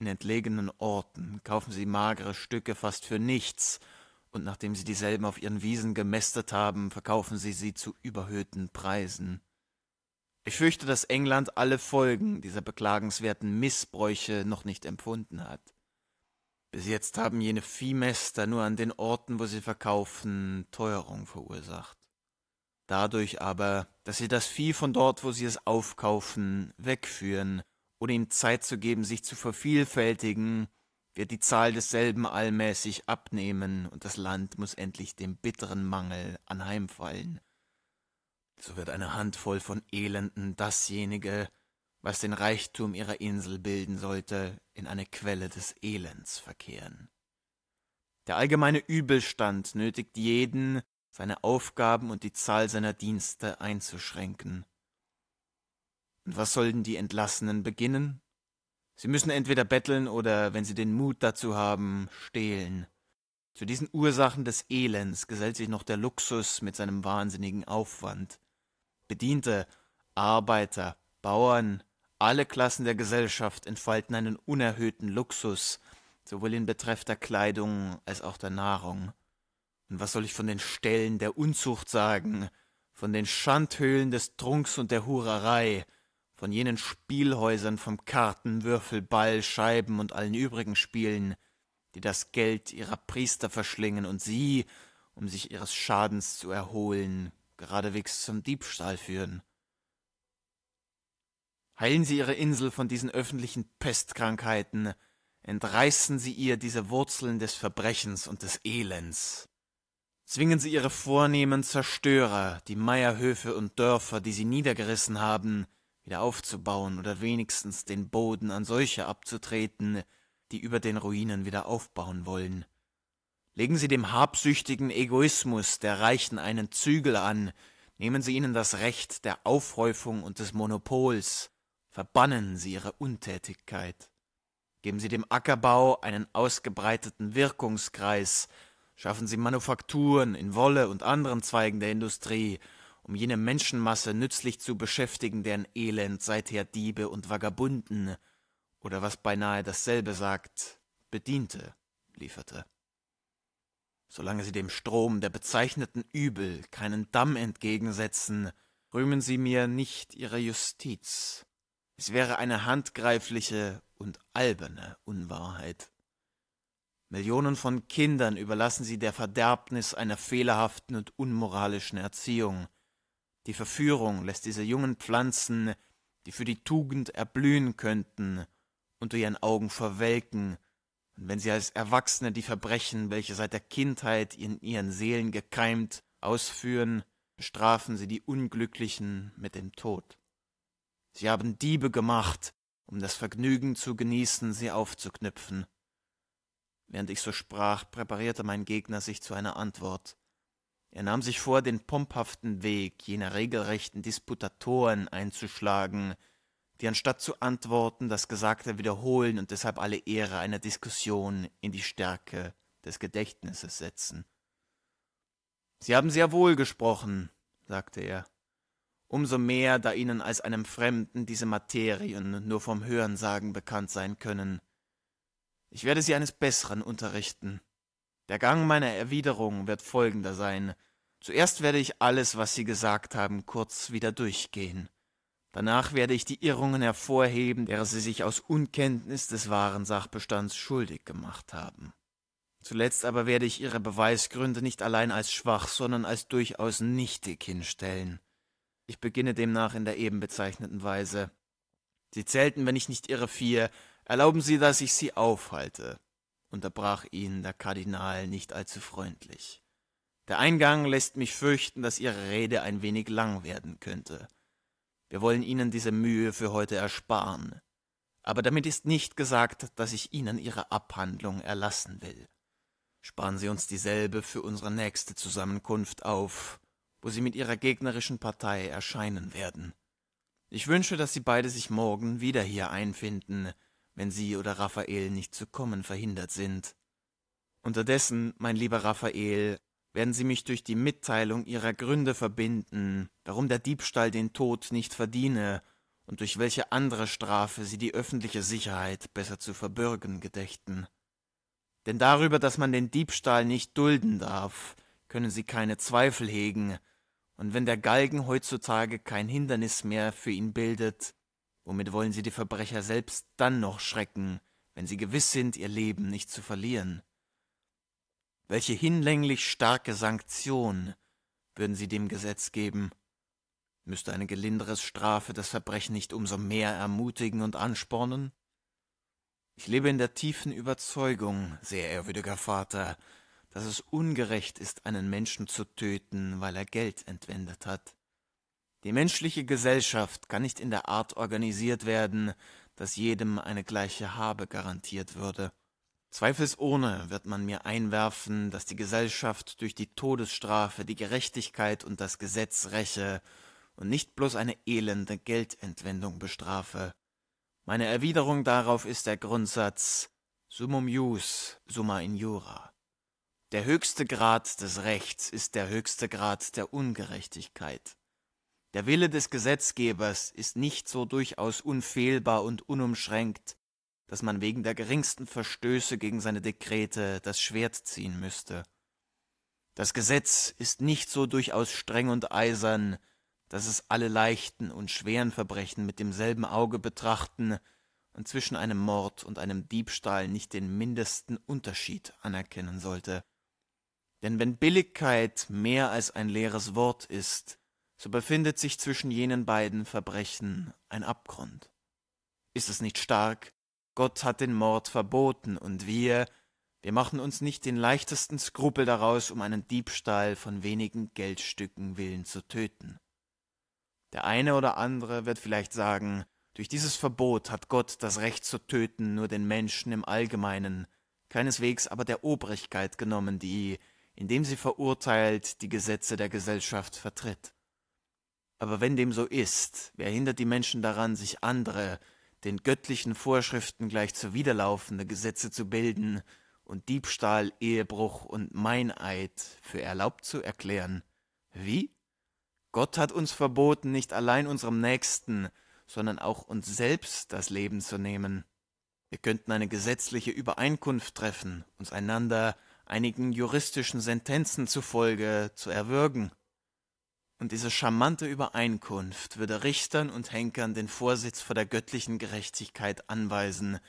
in entlegenen Orten kaufen sie magere Stücke fast für nichts, und nachdem sie dieselben auf ihren Wiesen gemästet haben, verkaufen sie sie zu überhöhten Preisen. Ich fürchte, dass England alle Folgen dieser beklagenswerten Missbräuche noch nicht empfunden hat. Bis jetzt haben jene Viehmäster nur an den Orten, wo sie verkaufen, Teuerung verursacht. Dadurch aber, dass sie das Vieh von dort, wo sie es aufkaufen, wegführen, ohne ihm Zeit zu geben, sich zu vervielfältigen, wird die Zahl desselben allmäßig abnehmen und das Land muss endlich dem bitteren Mangel anheimfallen. So wird eine Handvoll von Elenden dasjenige, was den Reichtum ihrer Insel bilden sollte, in eine Quelle des Elends verkehren. Der allgemeine Übelstand nötigt jeden, seine Aufgaben und die Zahl seiner Dienste einzuschränken. Und was sollen die Entlassenen beginnen? Sie müssen entweder betteln oder, wenn sie den Mut dazu haben, stehlen. Zu diesen Ursachen des Elends gesellt sich noch der Luxus mit seinem wahnsinnigen Aufwand. Bediente, Arbeiter, Bauern, alle Klassen der Gesellschaft entfalten einen unerhöhten Luxus, sowohl in Betreff der Kleidung als auch der Nahrung. Und was soll ich von den Stellen der Unzucht sagen, von den Schandhöhlen des Trunks und der Hurerei, von jenen Spielhäusern vom Karten, Würfel, Ball, Scheiben und allen übrigen Spielen, die das Geld ihrer Priester verschlingen und sie, um sich ihres Schadens zu erholen, geradewegs zum Diebstahl führen. Heilen Sie Ihre Insel von diesen öffentlichen Pestkrankheiten, entreißen Sie ihr diese Wurzeln des Verbrechens und des Elends. Zwingen Sie Ihre vornehmen Zerstörer, die Meierhöfe und Dörfer, die Sie niedergerissen haben, wieder aufzubauen oder wenigstens den Boden an solche abzutreten, die über den Ruinen wieder aufbauen wollen. Legen Sie dem habsüchtigen Egoismus der Reichen einen Zügel an, nehmen Sie ihnen das Recht der Aufhäufung und des Monopols, verbannen Sie ihre Untätigkeit. Geben Sie dem Ackerbau einen ausgebreiteten Wirkungskreis, schaffen Sie Manufakturen in Wolle und anderen Zweigen der Industrie, um jene Menschenmasse nützlich zu beschäftigen, deren Elend seither Diebe und Vagabunden oder was beinahe dasselbe sagt, Bediente lieferte. Solange sie dem Strom der bezeichneten Übel keinen Damm entgegensetzen, rühmen sie mir nicht ihre Justiz. Es wäre eine handgreifliche und alberne Unwahrheit. Millionen von Kindern überlassen sie der Verderbnis einer fehlerhaften und unmoralischen Erziehung, die Verführung lässt diese jungen Pflanzen, die für die Tugend erblühen könnten, unter ihren Augen verwelken, und wenn sie als Erwachsene die Verbrechen, welche seit der Kindheit in ihren Seelen gekeimt, ausführen, bestrafen sie die Unglücklichen mit dem Tod. Sie haben Diebe gemacht, um das Vergnügen zu genießen, sie aufzuknüpfen. Während ich so sprach, präparierte mein Gegner sich zu einer Antwort. Er nahm sich vor, den pomphaften Weg jener regelrechten Disputatoren einzuschlagen, die anstatt zu antworten das Gesagte wiederholen und deshalb alle Ehre einer Diskussion in die Stärke des Gedächtnisses setzen. Sie haben sehr wohl gesprochen, sagte er, umso mehr, da Ihnen als einem Fremden diese Materien nur vom Hörensagen bekannt sein können. Ich werde Sie eines Besseren unterrichten. Der Gang meiner Erwiderungen wird folgender sein. Zuerst werde ich alles, was Sie gesagt haben, kurz wieder durchgehen. Danach werde ich die Irrungen hervorheben, deren Sie sich aus Unkenntnis des wahren Sachbestands schuldig gemacht haben. Zuletzt aber werde ich Ihre Beweisgründe nicht allein als schwach, sondern als durchaus nichtig hinstellen. Ich beginne demnach in der eben bezeichneten Weise. Sie zählten, wenn ich nicht irre, vier. Erlauben Sie, dass ich Sie aufhalte unterbrach ihn der Kardinal nicht allzu freundlich. Der Eingang lässt mich fürchten, dass Ihre Rede ein wenig lang werden könnte. Wir wollen Ihnen diese Mühe für heute ersparen. Aber damit ist nicht gesagt, dass ich Ihnen Ihre Abhandlung erlassen will. Sparen Sie uns dieselbe für unsere nächste Zusammenkunft auf, wo Sie mit Ihrer gegnerischen Partei erscheinen werden. Ich wünsche, dass Sie beide sich morgen wieder hier einfinden, wenn Sie oder Raphael nicht zu kommen verhindert sind. Unterdessen, mein lieber Raphael, werden Sie mich durch die Mitteilung Ihrer Gründe verbinden, warum der Diebstahl den Tod nicht verdiene und durch welche andere Strafe Sie die öffentliche Sicherheit besser zu verbürgen gedächten. Denn darüber, dass man den Diebstahl nicht dulden darf, können Sie keine Zweifel hegen, und wenn der Galgen heutzutage kein Hindernis mehr für ihn bildet, Womit wollen sie die Verbrecher selbst dann noch schrecken, wenn sie gewiss sind, ihr Leben nicht zu verlieren? Welche hinlänglich starke Sanktion würden sie dem Gesetz geben? Müsste eine gelinderes Strafe das Verbrechen nicht umso mehr ermutigen und anspornen? Ich lebe in der tiefen Überzeugung, sehr ehrwürdiger Vater, dass es ungerecht ist, einen Menschen zu töten, weil er Geld entwendet hat. Die menschliche Gesellschaft kann nicht in der Art organisiert werden, dass jedem eine gleiche Habe garantiert würde. Zweifelsohne wird man mir einwerfen, dass die Gesellschaft durch die Todesstrafe die Gerechtigkeit und das Gesetz räche und nicht bloß eine elende Geldentwendung bestrafe. Meine Erwiderung darauf ist der Grundsatz Summum jus, summa in jura. Der höchste Grad des Rechts ist der höchste Grad der Ungerechtigkeit. Der Wille des Gesetzgebers ist nicht so durchaus unfehlbar und unumschränkt, dass man wegen der geringsten Verstöße gegen seine Dekrete das Schwert ziehen müsste. Das Gesetz ist nicht so durchaus streng und eisern, dass es alle leichten und schweren Verbrechen mit demselben Auge betrachten und zwischen einem Mord und einem Diebstahl nicht den mindesten Unterschied anerkennen sollte. Denn wenn Billigkeit mehr als ein leeres Wort ist, so befindet sich zwischen jenen beiden Verbrechen ein Abgrund. Ist es nicht stark? Gott hat den Mord verboten, und wir, wir machen uns nicht den leichtesten Skrupel daraus, um einen Diebstahl von wenigen Geldstücken willen zu töten. Der eine oder andere wird vielleicht sagen, durch dieses Verbot hat Gott das Recht zu töten nur den Menschen im Allgemeinen, keineswegs aber der Obrigkeit genommen, die, indem sie verurteilt, die Gesetze der Gesellschaft vertritt. Aber wenn dem so ist, wer hindert die Menschen daran, sich andere, den göttlichen Vorschriften gleich zuwiderlaufende Gesetze zu bilden und Diebstahl, Ehebruch und Meineid für erlaubt zu erklären? Wie? Gott hat uns verboten, nicht allein unserem Nächsten, sondern auch uns selbst das Leben zu nehmen. Wir könnten eine gesetzliche Übereinkunft treffen, uns einander einigen juristischen Sentenzen zufolge zu erwürgen. Und diese charmante Übereinkunft würde Richtern und Henkern den Vorsitz vor der göttlichen Gerechtigkeit anweisen,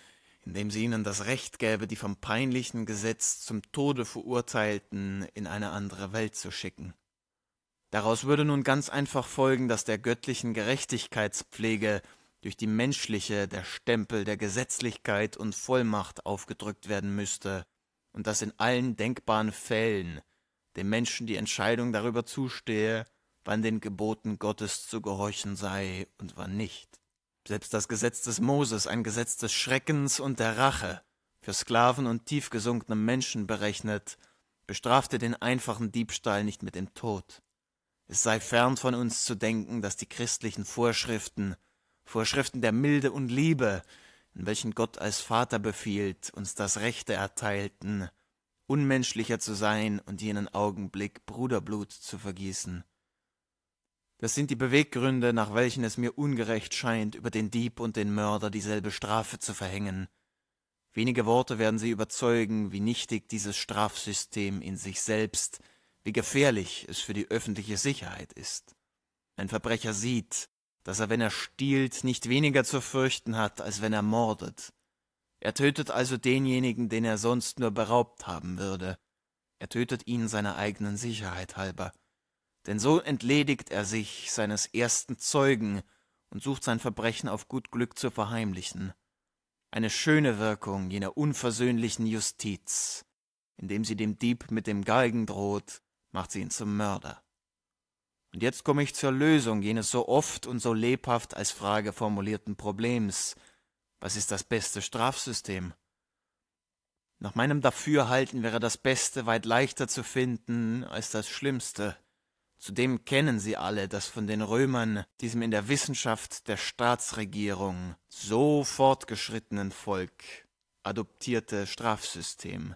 indem sie ihnen das Recht gäbe, die vom peinlichen Gesetz zum Tode verurteilten in eine andere Welt zu schicken. Daraus würde nun ganz einfach folgen, dass der göttlichen Gerechtigkeitspflege durch die menschliche der Stempel der Gesetzlichkeit und Vollmacht aufgedrückt werden müsste, und dass in allen denkbaren Fällen dem Menschen die Entscheidung darüber zustehe, wann den Geboten Gottes zu gehorchen sei und wann nicht. Selbst das Gesetz des Moses, ein Gesetz des Schreckens und der Rache, für Sklaven und tiefgesunkene Menschen berechnet, bestrafte den einfachen Diebstahl nicht mit dem Tod. Es sei fern von uns zu denken, dass die christlichen Vorschriften, Vorschriften der Milde und Liebe, in welchen Gott als Vater befiehlt, uns das Rechte erteilten, unmenschlicher zu sein und jenen Augenblick Bruderblut zu vergießen. Das sind die Beweggründe, nach welchen es mir ungerecht scheint, über den Dieb und den Mörder dieselbe Strafe zu verhängen. Wenige Worte werden Sie überzeugen, wie nichtig dieses Strafsystem in sich selbst, wie gefährlich es für die öffentliche Sicherheit ist. Ein Verbrecher sieht, dass er, wenn er stiehlt, nicht weniger zu fürchten hat, als wenn er mordet. Er tötet also denjenigen, den er sonst nur beraubt haben würde. Er tötet ihn seiner eigenen Sicherheit halber. Denn so entledigt er sich seines ersten Zeugen und sucht sein Verbrechen auf gut Glück zu verheimlichen. Eine schöne Wirkung jener unversöhnlichen Justiz. Indem sie dem Dieb mit dem Galgen droht, macht sie ihn zum Mörder. Und jetzt komme ich zur Lösung jenes so oft und so lebhaft als Frage formulierten Problems. Was ist das beste Strafsystem? Nach meinem Dafürhalten wäre das Beste weit leichter zu finden als das Schlimmste. Zudem kennen Sie alle das von den Römern, diesem in der Wissenschaft der Staatsregierung so fortgeschrittenen Volk, adoptierte Strafsystem.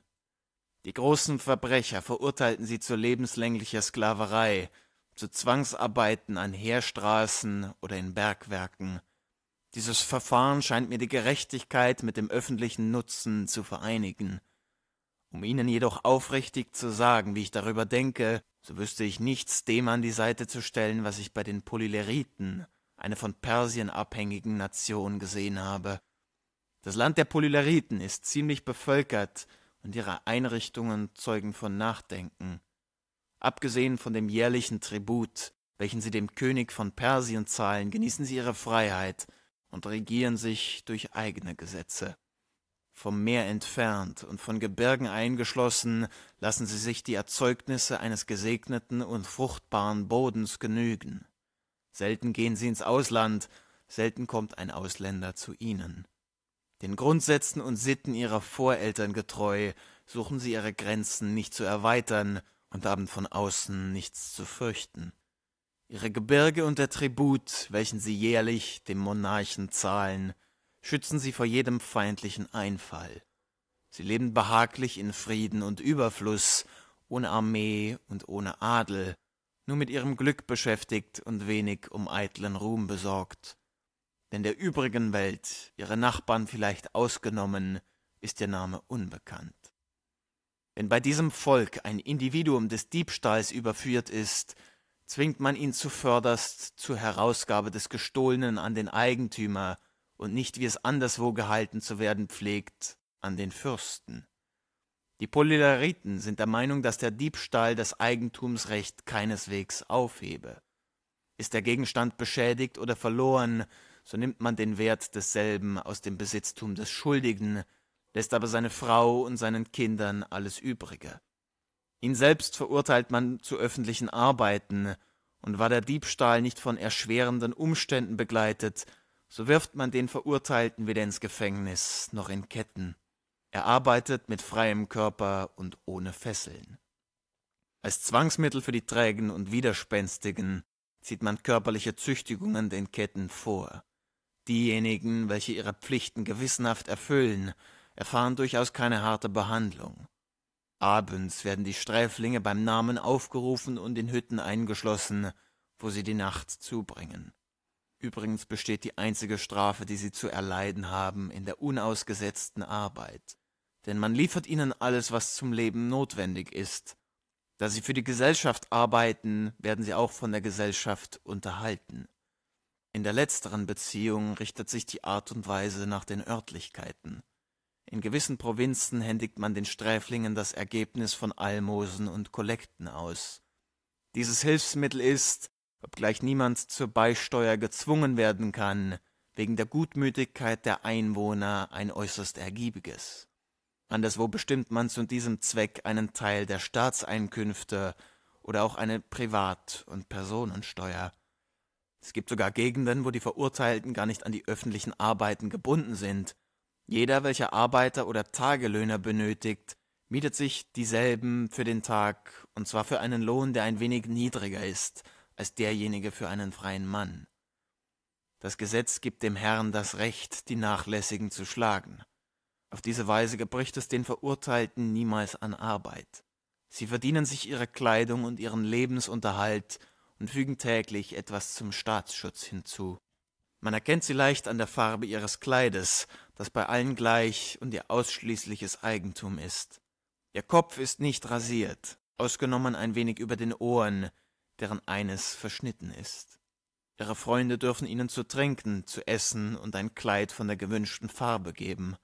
Die großen Verbrecher verurteilten sie zu lebenslänglicher Sklaverei, zu Zwangsarbeiten an Heerstraßen oder in Bergwerken. Dieses Verfahren scheint mir die Gerechtigkeit mit dem öffentlichen Nutzen zu vereinigen. Um Ihnen jedoch aufrichtig zu sagen, wie ich darüber denke, so wüsste ich nichts dem an die Seite zu stellen, was ich bei den Polyleriten, einer von Persien abhängigen Nation, gesehen habe. Das Land der Polyleriten ist ziemlich bevölkert und ihre Einrichtungen zeugen von Nachdenken. Abgesehen von dem jährlichen Tribut, welchen sie dem König von Persien zahlen, genießen sie ihre Freiheit und regieren sich durch eigene Gesetze. Vom Meer entfernt und von Gebirgen eingeschlossen, lassen sie sich die Erzeugnisse eines gesegneten und fruchtbaren Bodens genügen. Selten gehen sie ins Ausland, selten kommt ein Ausländer zu ihnen. Den Grundsätzen und Sitten ihrer Voreltern getreu, suchen sie ihre Grenzen nicht zu erweitern und haben von außen nichts zu fürchten. Ihre Gebirge und der Tribut, welchen sie jährlich dem Monarchen zahlen, schützen sie vor jedem feindlichen Einfall. Sie leben behaglich in Frieden und Überfluss, ohne Armee und ohne Adel, nur mit ihrem Glück beschäftigt und wenig um eitlen Ruhm besorgt. Denn der übrigen Welt, ihre Nachbarn vielleicht ausgenommen, ist ihr Name unbekannt. Wenn bei diesem Volk ein Individuum des Diebstahls überführt ist, zwingt man ihn zuvörderst zur Herausgabe des Gestohlenen an den Eigentümer, und nicht, wie es anderswo gehalten zu werden pflegt, an den Fürsten. Die Polylariten sind der Meinung, dass der Diebstahl das Eigentumsrecht keineswegs aufhebe. Ist der Gegenstand beschädigt oder verloren, so nimmt man den Wert desselben aus dem Besitztum des Schuldigen, lässt aber seine Frau und seinen Kindern alles Übrige. Ihn selbst verurteilt man zu öffentlichen Arbeiten, und war der Diebstahl nicht von erschwerenden Umständen begleitet, so wirft man den Verurteilten weder ins Gefängnis noch in Ketten. Er arbeitet mit freiem Körper und ohne Fesseln. Als Zwangsmittel für die Trägen und Widerspenstigen zieht man körperliche Züchtigungen den Ketten vor. Diejenigen, welche ihre Pflichten gewissenhaft erfüllen, erfahren durchaus keine harte Behandlung. Abends werden die Sträflinge beim Namen aufgerufen und in Hütten eingeschlossen, wo sie die Nacht zubringen. Übrigens besteht die einzige Strafe, die sie zu erleiden haben, in der unausgesetzten Arbeit. Denn man liefert ihnen alles, was zum Leben notwendig ist. Da sie für die Gesellschaft arbeiten, werden sie auch von der Gesellschaft unterhalten. In der letzteren Beziehung richtet sich die Art und Weise nach den Örtlichkeiten. In gewissen Provinzen händigt man den Sträflingen das Ergebnis von Almosen und Kollekten aus. Dieses Hilfsmittel ist, obgleich niemand zur Beisteuer gezwungen werden kann, wegen der Gutmütigkeit der Einwohner ein äußerst ergiebiges. Anderswo bestimmt man zu diesem Zweck einen Teil der Staatseinkünfte oder auch eine Privat- und Personensteuer. Es gibt sogar Gegenden, wo die Verurteilten gar nicht an die öffentlichen Arbeiten gebunden sind. Jeder, welcher Arbeiter oder Tagelöhner benötigt, mietet sich dieselben für den Tag, und zwar für einen Lohn, der ein wenig niedriger ist als derjenige für einen freien Mann. Das Gesetz gibt dem Herrn das Recht, die Nachlässigen zu schlagen. Auf diese Weise gebricht es den Verurteilten niemals an Arbeit. Sie verdienen sich ihre Kleidung und ihren Lebensunterhalt und fügen täglich etwas zum Staatsschutz hinzu. Man erkennt sie leicht an der Farbe ihres Kleides, das bei allen gleich und ihr ausschließliches Eigentum ist. Ihr Kopf ist nicht rasiert, ausgenommen ein wenig über den Ohren, deren eines verschnitten ist. Ihre Freunde dürfen ihnen zu trinken, zu essen und ein Kleid von der gewünschten Farbe geben.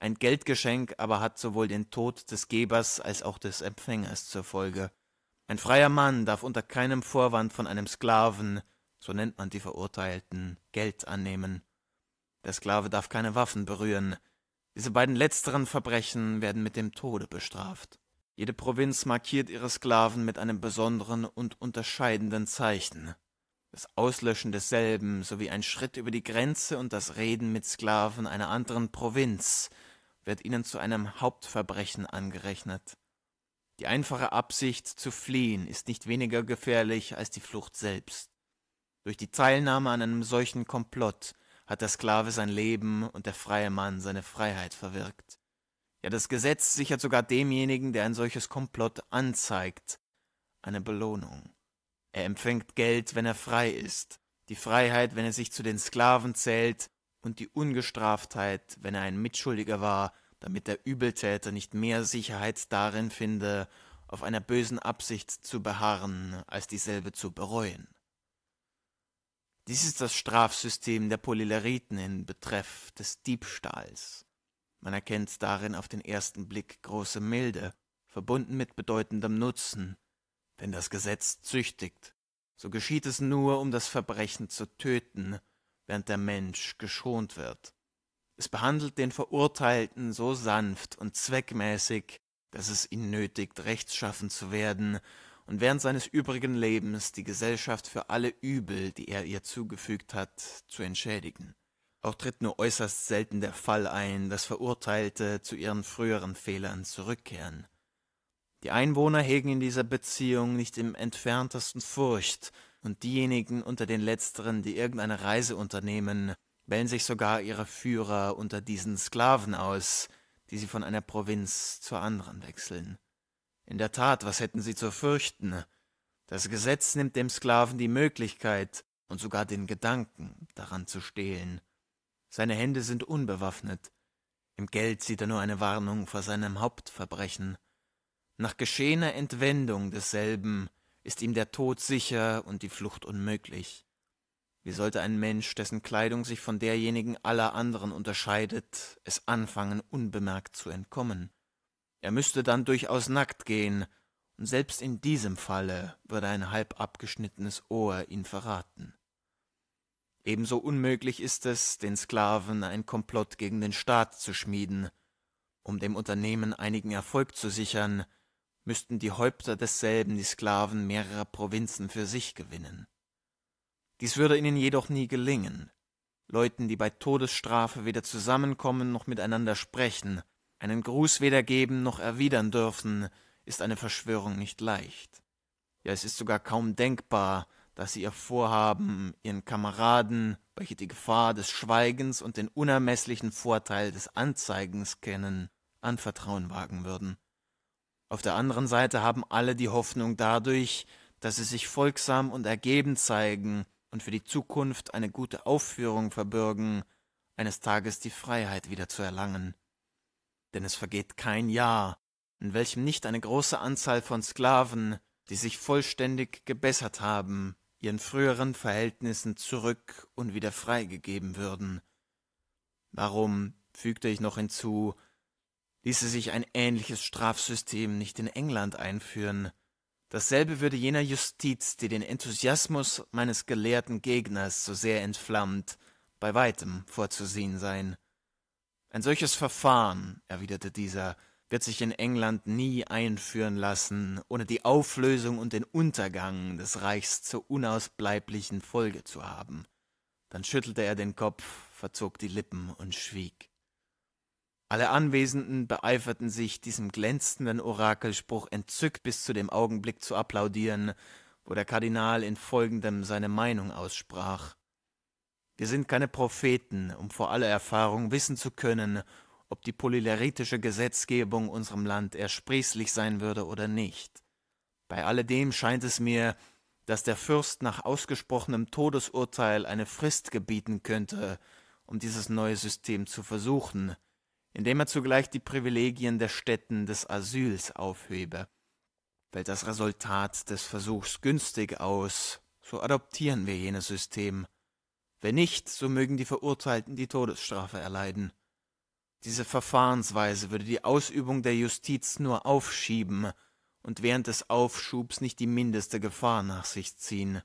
Ein Geldgeschenk aber hat sowohl den Tod des Gebers als auch des Empfängers zur Folge. Ein freier Mann darf unter keinem Vorwand von einem Sklaven, so nennt man die Verurteilten, Geld annehmen. Der Sklave darf keine Waffen berühren. Diese beiden letzteren Verbrechen werden mit dem Tode bestraft. Jede Provinz markiert ihre Sklaven mit einem besonderen und unterscheidenden Zeichen. Das Auslöschen desselben sowie ein Schritt über die Grenze und das Reden mit Sklaven einer anderen Provinz wird ihnen zu einem Hauptverbrechen angerechnet. Die einfache Absicht zu fliehen ist nicht weniger gefährlich als die Flucht selbst. Durch die Teilnahme an einem solchen Komplott hat der Sklave sein Leben und der freie Mann seine Freiheit verwirkt. Ja, das Gesetz sichert sogar demjenigen, der ein solches Komplott anzeigt, eine Belohnung. Er empfängt Geld, wenn er frei ist, die Freiheit, wenn er sich zu den Sklaven zählt, und die Ungestraftheit, wenn er ein Mitschuldiger war, damit der Übeltäter nicht mehr Sicherheit darin finde, auf einer bösen Absicht zu beharren, als dieselbe zu bereuen. Dies ist das Strafsystem der Polyleriten in Betreff des Diebstahls. Man erkennt darin auf den ersten Blick große Milde, verbunden mit bedeutendem Nutzen. Wenn das Gesetz züchtigt, so geschieht es nur, um das Verbrechen zu töten, während der Mensch geschont wird. Es behandelt den Verurteilten so sanft und zweckmäßig, dass es ihn nötigt, rechtschaffen zu werden und während seines übrigen Lebens die Gesellschaft für alle Übel, die er ihr zugefügt hat, zu entschädigen. Auch tritt nur äußerst selten der Fall ein, dass Verurteilte zu ihren früheren Fehlern zurückkehren. Die Einwohner hegen in dieser Beziehung nicht im entferntesten Furcht, und diejenigen unter den Letzteren, die irgendeine Reise unternehmen, wählen sich sogar ihre Führer unter diesen Sklaven aus, die sie von einer Provinz zur anderen wechseln. In der Tat, was hätten sie zu fürchten? Das Gesetz nimmt dem Sklaven die Möglichkeit und sogar den Gedanken, daran zu stehlen. Seine Hände sind unbewaffnet. Im Geld sieht er nur eine Warnung vor seinem Hauptverbrechen. Nach geschehener Entwendung desselben ist ihm der Tod sicher und die Flucht unmöglich. Wie sollte ein Mensch, dessen Kleidung sich von derjenigen aller anderen unterscheidet, es anfangen, unbemerkt zu entkommen? Er müsste dann durchaus nackt gehen, und selbst in diesem Falle würde ein halb abgeschnittenes Ohr ihn verraten. Ebenso unmöglich ist es, den Sklaven ein Komplott gegen den Staat zu schmieden. Um dem Unternehmen einigen Erfolg zu sichern, müssten die Häupter desselben die Sklaven mehrerer Provinzen für sich gewinnen. Dies würde ihnen jedoch nie gelingen. Leuten, die bei Todesstrafe weder zusammenkommen noch miteinander sprechen, einen Gruß weder geben noch erwidern dürfen, ist eine Verschwörung nicht leicht. Ja, es ist sogar kaum denkbar, dass sie ihr Vorhaben, ihren Kameraden, welche die Gefahr des Schweigens und den unermeßlichen Vorteil des Anzeigens kennen, anvertrauen wagen würden. Auf der anderen Seite haben alle die Hoffnung dadurch, dass sie sich folgsam und ergeben zeigen und für die Zukunft eine gute Aufführung verbürgen, eines Tages die Freiheit wieder zu erlangen. Denn es vergeht kein Jahr, in welchem nicht eine große Anzahl von Sklaven, die sich vollständig gebessert haben, ihren früheren Verhältnissen zurück und wieder freigegeben würden. Warum, fügte ich noch hinzu, ließe sich ein ähnliches Strafsystem nicht in England einführen. Dasselbe würde jener Justiz, die den Enthusiasmus meines gelehrten Gegners so sehr entflammt, bei weitem vorzusehen sein. Ein solches Verfahren, erwiderte dieser, wird sich in England nie einführen lassen, ohne die Auflösung und den Untergang des Reichs zur unausbleiblichen Folge zu haben. Dann schüttelte er den Kopf, verzog die Lippen und schwieg. Alle Anwesenden beeiferten sich, diesem glänzenden Orakelspruch entzückt bis zu dem Augenblick zu applaudieren, wo der Kardinal in folgendem seine Meinung aussprach. Wir sind keine Propheten, um vor aller Erfahrung wissen zu können, ob die polyleritische Gesetzgebung unserem Land ersprießlich sein würde oder nicht. Bei alledem scheint es mir, dass der Fürst nach ausgesprochenem Todesurteil eine Frist gebieten könnte, um dieses neue System zu versuchen, indem er zugleich die Privilegien der Stätten des Asyls aufhebe. Fällt das Resultat des Versuchs günstig aus, so adoptieren wir jenes System. Wenn nicht, so mögen die Verurteilten die Todesstrafe erleiden. Diese Verfahrensweise würde die Ausübung der Justiz nur aufschieben und während des Aufschubs nicht die mindeste Gefahr nach sich ziehen.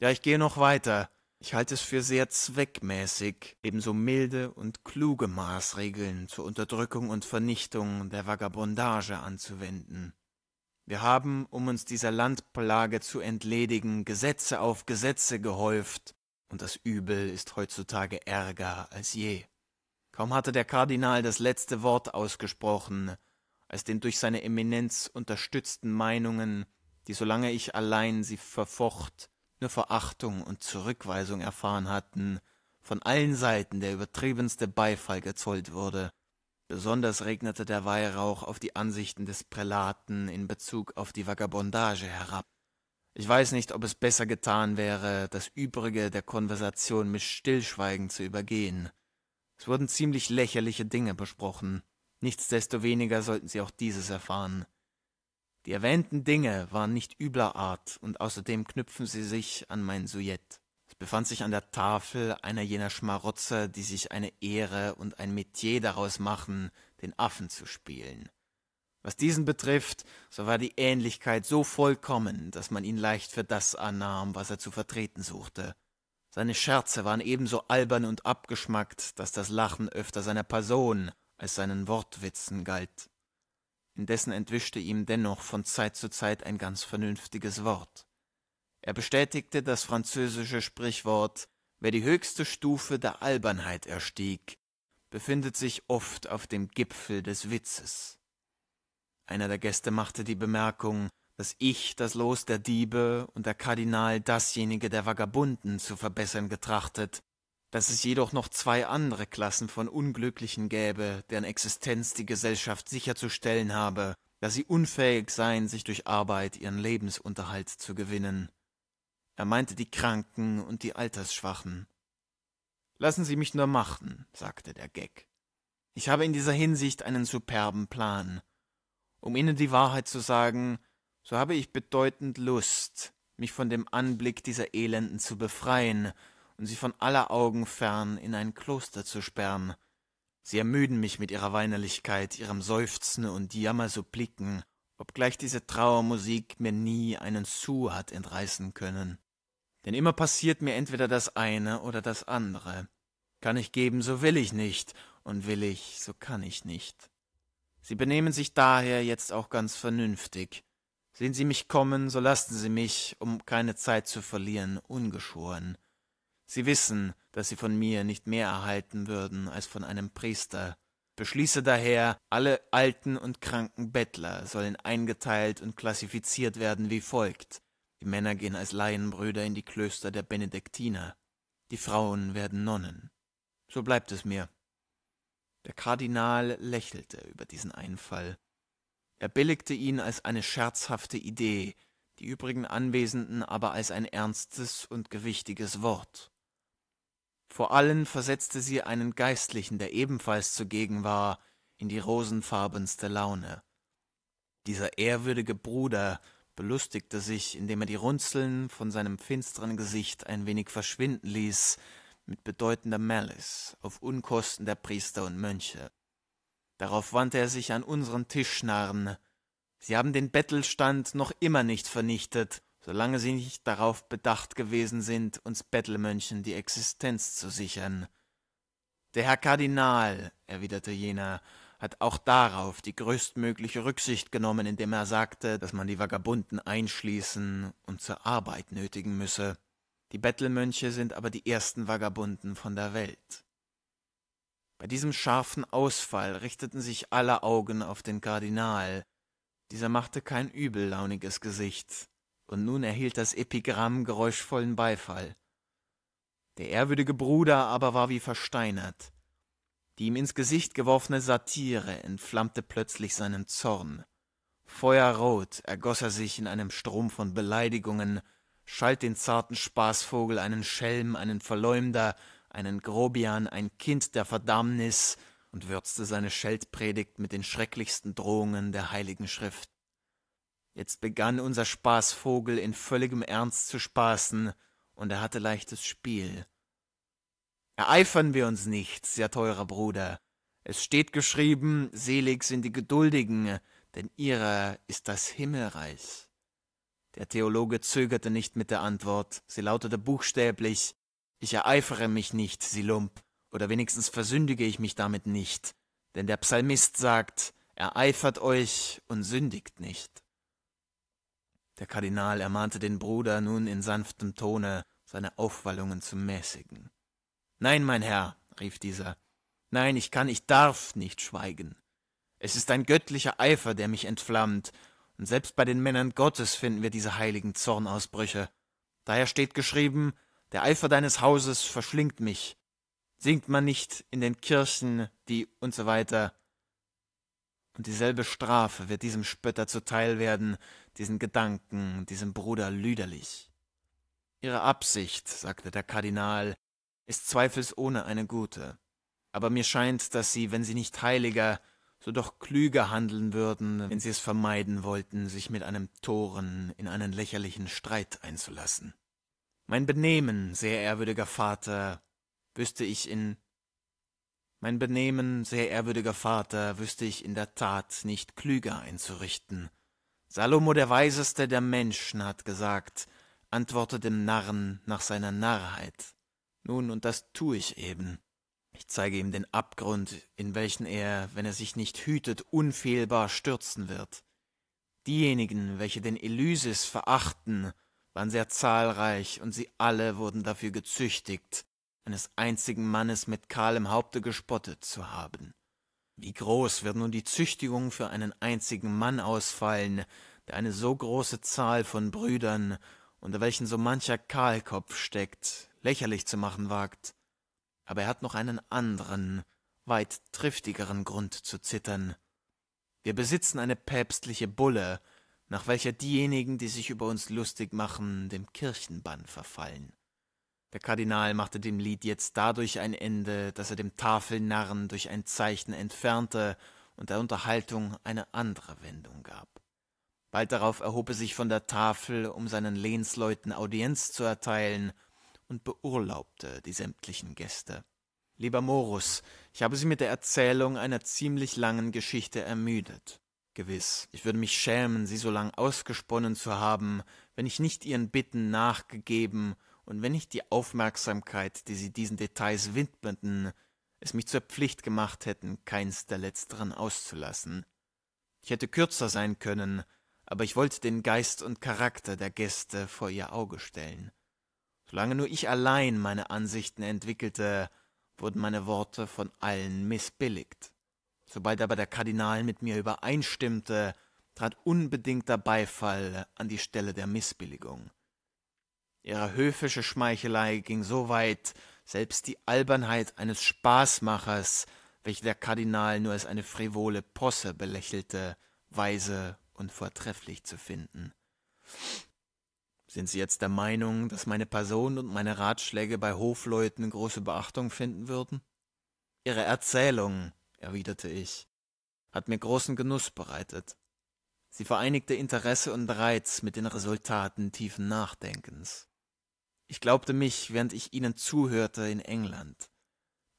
Ja, ich gehe noch weiter. Ich halte es für sehr zweckmäßig, ebenso milde und kluge Maßregeln zur Unterdrückung und Vernichtung der Vagabondage anzuwenden. Wir haben, um uns dieser Landplage zu entledigen, Gesetze auf Gesetze gehäuft, und das Übel ist heutzutage ärger als je. Kaum hatte der Kardinal das letzte Wort ausgesprochen, als den durch seine Eminenz unterstützten Meinungen, die solange ich allein sie verfocht, nur Verachtung und Zurückweisung erfahren hatten, von allen Seiten der übertriebenste Beifall gezollt wurde. Besonders regnete der Weihrauch auf die Ansichten des Prälaten in Bezug auf die Vagabondage herab. Ich weiß nicht, ob es besser getan wäre, das Übrige der Konversation mit Stillschweigen zu übergehen. Es wurden ziemlich lächerliche Dinge besprochen. Nichtsdestoweniger sollten sie auch dieses erfahren. Die erwähnten Dinge waren nicht übler Art, und außerdem knüpfen sie sich an mein Sujet. Es befand sich an der Tafel einer jener Schmarotzer, die sich eine Ehre und ein Metier daraus machen, den Affen zu spielen. Was diesen betrifft, so war die Ähnlichkeit so vollkommen, dass man ihn leicht für das annahm, was er zu vertreten suchte. Seine Scherze waren ebenso albern und abgeschmackt, dass das Lachen öfter seiner Person als seinen Wortwitzen galt. Indessen entwischte ihm dennoch von Zeit zu Zeit ein ganz vernünftiges Wort. Er bestätigte das französische Sprichwort Wer die höchste Stufe der Albernheit erstieg, befindet sich oft auf dem Gipfel des Witzes. Einer der Gäste machte die Bemerkung, dass ich das Los der Diebe und der Kardinal dasjenige der Vagabunden zu verbessern getrachtet, dass es jedoch noch zwei andere Klassen von Unglücklichen gäbe, deren Existenz die Gesellschaft sicherzustellen habe, dass sie unfähig seien, sich durch Arbeit ihren Lebensunterhalt zu gewinnen. Er meinte die Kranken und die Altersschwachen. Lassen Sie mich nur machen, sagte der Geck. Ich habe in dieser Hinsicht einen superben Plan. Um Ihnen die Wahrheit zu sagen, so habe ich bedeutend Lust, mich von dem Anblick dieser Elenden zu befreien und sie von aller Augen fern in ein Kloster zu sperren. Sie ermüden mich mit ihrer Weinerlichkeit, ihrem Seufzen und Jammersuppliken, obgleich diese Trauermusik mir nie einen Su hat entreißen können. Denn immer passiert mir entweder das eine oder das andere. Kann ich geben, so will ich nicht, und will ich, so kann ich nicht. Sie benehmen sich daher jetzt auch ganz vernünftig, Sehen Sie mich kommen, so lassen Sie mich, um keine Zeit zu verlieren, ungeschoren. Sie wissen, dass Sie von mir nicht mehr erhalten würden als von einem Priester. Beschließe daher, alle alten und kranken Bettler sollen eingeteilt und klassifiziert werden wie folgt. Die Männer gehen als Laienbrüder in die Klöster der Benediktiner, die Frauen werden Nonnen. So bleibt es mir. Der Kardinal lächelte über diesen Einfall. Er billigte ihn als eine scherzhafte Idee, die übrigen Anwesenden aber als ein ernstes und gewichtiges Wort. Vor allen versetzte sie einen Geistlichen, der ebenfalls zugegen war, in die rosenfarbenste Laune. Dieser ehrwürdige Bruder belustigte sich, indem er die Runzeln von seinem finsteren Gesicht ein wenig verschwinden ließ, mit bedeutender Malice, auf Unkosten der Priester und Mönche. Darauf wandte er sich an unseren Tischnarren. Sie haben den Bettelstand noch immer nicht vernichtet, solange sie nicht darauf bedacht gewesen sind, uns Bettelmönchen die Existenz zu sichern. Der Herr Kardinal, erwiderte jener, hat auch darauf die größtmögliche Rücksicht genommen, indem er sagte, dass man die Vagabunden einschließen und zur Arbeit nötigen müsse. Die Bettelmönche sind aber die ersten Vagabunden von der Welt. Bei diesem scharfen Ausfall richteten sich aller Augen auf den Kardinal. Dieser machte kein übellauniges Gesicht, und nun erhielt das Epigramm geräuschvollen Beifall. Der ehrwürdige Bruder aber war wie versteinert. Die ihm ins Gesicht geworfene Satire entflammte plötzlich seinen Zorn. Feuerrot ergoß er sich in einem Strom von Beleidigungen, schalt den zarten Spaßvogel einen Schelm, einen Verleumder, einen Grobian, ein Kind der Verdammnis, und würzte seine Scheldpredigt mit den schrecklichsten Drohungen der Heiligen Schrift. Jetzt begann unser Spaßvogel in völligem Ernst zu spaßen, und er hatte leichtes Spiel. Ereifern wir uns nicht, sehr teurer Bruder. Es steht geschrieben, selig sind die Geduldigen, denn ihrer ist das Himmelreich. Der Theologe zögerte nicht mit der Antwort, sie lautete buchstäblich ich ereifere mich nicht, Silump, oder wenigstens versündige ich mich damit nicht, denn der Psalmist sagt, ereifert euch und sündigt nicht. Der Kardinal ermahnte den Bruder nun in sanftem Tone, seine Aufwallungen zu mäßigen. Nein, mein Herr, rief dieser, nein, ich kann, ich darf nicht schweigen. Es ist ein göttlicher Eifer, der mich entflammt, und selbst bei den Männern Gottes finden wir diese heiligen Zornausbrüche. Daher steht geschrieben, der Eifer deines Hauses verschlingt mich. Singt man nicht in den Kirchen, die und so weiter. Und dieselbe Strafe wird diesem Spötter zuteil werden, diesen Gedanken, diesem Bruder lüderlich. Ihre Absicht, sagte der Kardinal, ist zweifelsohne eine gute. Aber mir scheint, dass sie, wenn sie nicht heiliger, so doch klüger handeln würden, wenn sie es vermeiden wollten, sich mit einem Toren in einen lächerlichen Streit einzulassen. Mein Benehmen, sehr ehrwürdiger Vater, wüsste ich in mein Benehmen, sehr ehrwürdiger Vater, wüsste ich in der Tat nicht klüger einzurichten. Salomo der Weiseste der Menschen hat gesagt, antworte dem Narren nach seiner Narrheit. Nun, und das tue ich eben. Ich zeige ihm den Abgrund, in welchen er, wenn er sich nicht hütet, unfehlbar stürzen wird. Diejenigen, welche den Elysis verachten, waren sehr zahlreich, und sie alle wurden dafür gezüchtigt, eines einzigen Mannes mit kahlem Haupte gespottet zu haben. Wie groß wird nun die Züchtigung für einen einzigen Mann ausfallen, der eine so große Zahl von Brüdern, unter welchen so mancher Kahlkopf steckt, lächerlich zu machen wagt. Aber er hat noch einen anderen, weit triftigeren Grund zu zittern. Wir besitzen eine päpstliche Bulle, nach welcher diejenigen, die sich über uns lustig machen, dem Kirchenbann verfallen. Der Kardinal machte dem Lied jetzt dadurch ein Ende, dass er dem Tafelnarren durch ein Zeichen entfernte und der Unterhaltung eine andere Wendung gab. Bald darauf erhob er sich von der Tafel, um seinen Lehnsleuten Audienz zu erteilen, und beurlaubte die sämtlichen Gäste. Lieber Morus, ich habe Sie mit der Erzählung einer ziemlich langen Geschichte ermüdet. Gewiss, ich würde mich schämen, sie so lang ausgesponnen zu haben, wenn ich nicht ihren Bitten nachgegeben und wenn nicht die Aufmerksamkeit, die sie diesen Details widmeten, es mich zur Pflicht gemacht hätten, keins der letzteren auszulassen. Ich hätte kürzer sein können, aber ich wollte den Geist und Charakter der Gäste vor ihr Auge stellen. Solange nur ich allein meine Ansichten entwickelte, wurden meine Worte von allen missbilligt. Sobald aber der Kardinal mit mir übereinstimmte, trat unbedingter Beifall an die Stelle der Missbilligung. Ihre höfische Schmeichelei ging so weit, selbst die Albernheit eines Spaßmachers, welche der Kardinal nur als eine frivole Posse belächelte, weise und vortrefflich zu finden. Sind Sie jetzt der Meinung, dass meine Person und meine Ratschläge bei Hofleuten große Beachtung finden würden? Ihre Erzählung erwiderte ich, hat mir großen Genuss bereitet. Sie vereinigte Interesse und Reiz mit den Resultaten tiefen Nachdenkens. Ich glaubte mich, während ich ihnen zuhörte, in England,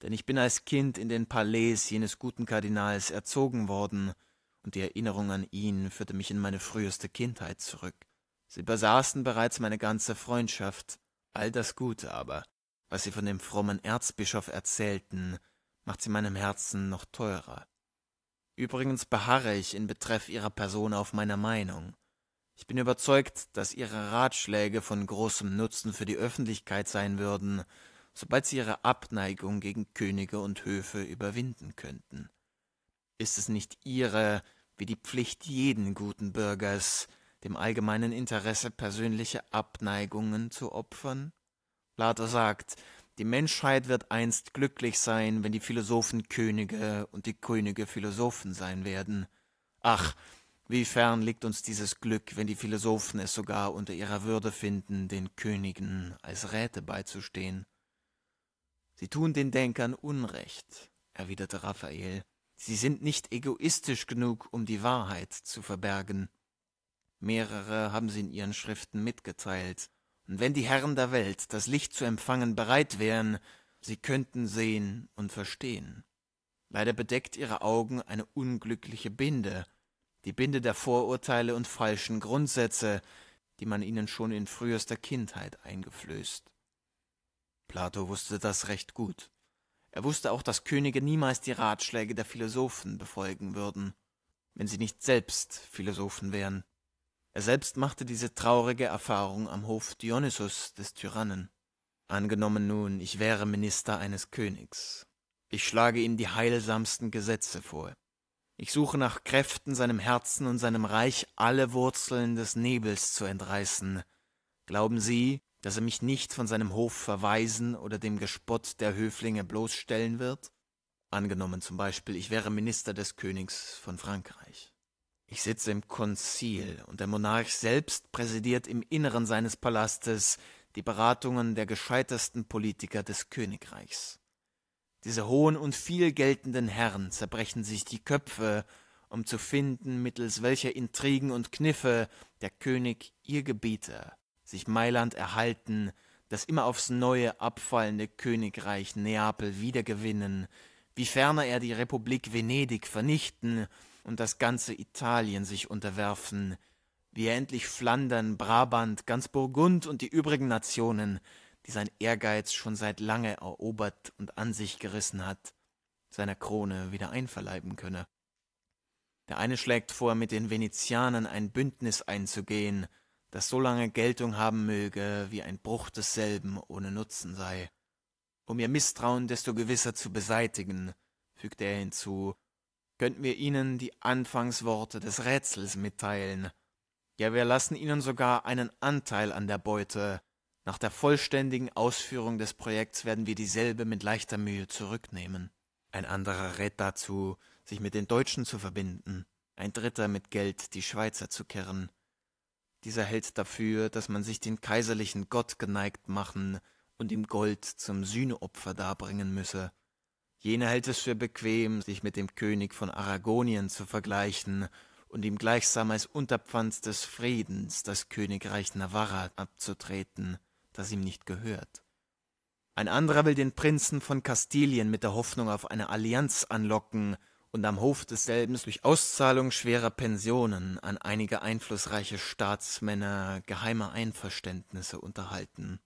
denn ich bin als Kind in den Palais jenes guten Kardinals erzogen worden, und die Erinnerung an ihn führte mich in meine früheste Kindheit zurück. Sie besaßen bereits meine ganze Freundschaft, all das Gute aber, was sie von dem frommen Erzbischof erzählten, macht sie meinem Herzen noch teurer. Übrigens beharre ich in Betreff ihrer Person auf meiner Meinung. Ich bin überzeugt, dass ihre Ratschläge von großem Nutzen für die Öffentlichkeit sein würden, sobald sie ihre Abneigung gegen Könige und Höfe überwinden könnten. Ist es nicht ihre, wie die Pflicht jeden guten Bürgers, dem allgemeinen Interesse persönliche Abneigungen zu opfern? Plato sagt, die Menschheit wird einst glücklich sein, wenn die Philosophen Könige und die Könige Philosophen sein werden. Ach, wie fern liegt uns dieses Glück, wenn die Philosophen es sogar unter ihrer Würde finden, den Königen als Räte beizustehen. Sie tun den Denkern Unrecht, erwiderte Raphael. Sie sind nicht egoistisch genug, um die Wahrheit zu verbergen. Mehrere haben sie in ihren Schriften mitgeteilt und wenn die Herren der Welt das Licht zu empfangen bereit wären, sie könnten sehen und verstehen. Leider bedeckt ihre Augen eine unglückliche Binde, die Binde der Vorurteile und falschen Grundsätze, die man ihnen schon in frühester Kindheit eingeflößt. Plato wusste das recht gut. Er wusste auch, dass Könige niemals die Ratschläge der Philosophen befolgen würden, wenn sie nicht selbst Philosophen wären. Er selbst machte diese traurige Erfahrung am Hof Dionysus des Tyrannen. Angenommen nun, ich wäre Minister eines Königs. Ich schlage ihm die heilsamsten Gesetze vor. Ich suche nach Kräften, seinem Herzen und seinem Reich alle Wurzeln des Nebels zu entreißen. Glauben Sie, dass er mich nicht von seinem Hof verweisen oder dem Gespott der Höflinge bloßstellen wird? Angenommen zum Beispiel, ich wäre Minister des Königs von Frankreich. Ich sitze im Konzil und der Monarch selbst präsidiert im Inneren seines Palastes die Beratungen der gescheitesten Politiker des Königreichs. Diese hohen und viel geltenden Herren zerbrechen sich die Köpfe, um zu finden, mittels welcher Intrigen und Kniffe der König, ihr Gebieter, sich Mailand erhalten, das immer aufs neue abfallende Königreich Neapel wiedergewinnen, wie ferner er die Republik Venedig vernichten und das ganze Italien sich unterwerfen, wie er endlich Flandern, Brabant, ganz Burgund und die übrigen Nationen, die sein Ehrgeiz schon seit lange erobert und an sich gerissen hat, seiner Krone wieder einverleiben könne. Der eine schlägt vor, mit den Venezianern ein Bündnis einzugehen, das so lange Geltung haben möge, wie ein Bruch desselben ohne Nutzen sei. Um ihr Misstrauen desto gewisser zu beseitigen, fügte er hinzu, könnten wir Ihnen die Anfangsworte des Rätsels mitteilen. Ja, wir lassen Ihnen sogar einen Anteil an der Beute. Nach der vollständigen Ausführung des Projekts werden wir dieselbe mit leichter Mühe zurücknehmen. Ein anderer rät dazu, sich mit den Deutschen zu verbinden, ein dritter mit Geld die Schweizer zu kehren. Dieser hält dafür, dass man sich den kaiserlichen Gott geneigt machen und ihm Gold zum Sühneopfer darbringen müsse. Jener hält es für bequem, sich mit dem König von Aragonien zu vergleichen und ihm gleichsam als Unterpfand des Friedens das Königreich Navarra abzutreten, das ihm nicht gehört. Ein anderer will den Prinzen von Kastilien mit der Hoffnung auf eine Allianz anlocken und am Hof desselben durch Auszahlung schwerer Pensionen an einige einflussreiche Staatsmänner geheime Einverständnisse unterhalten.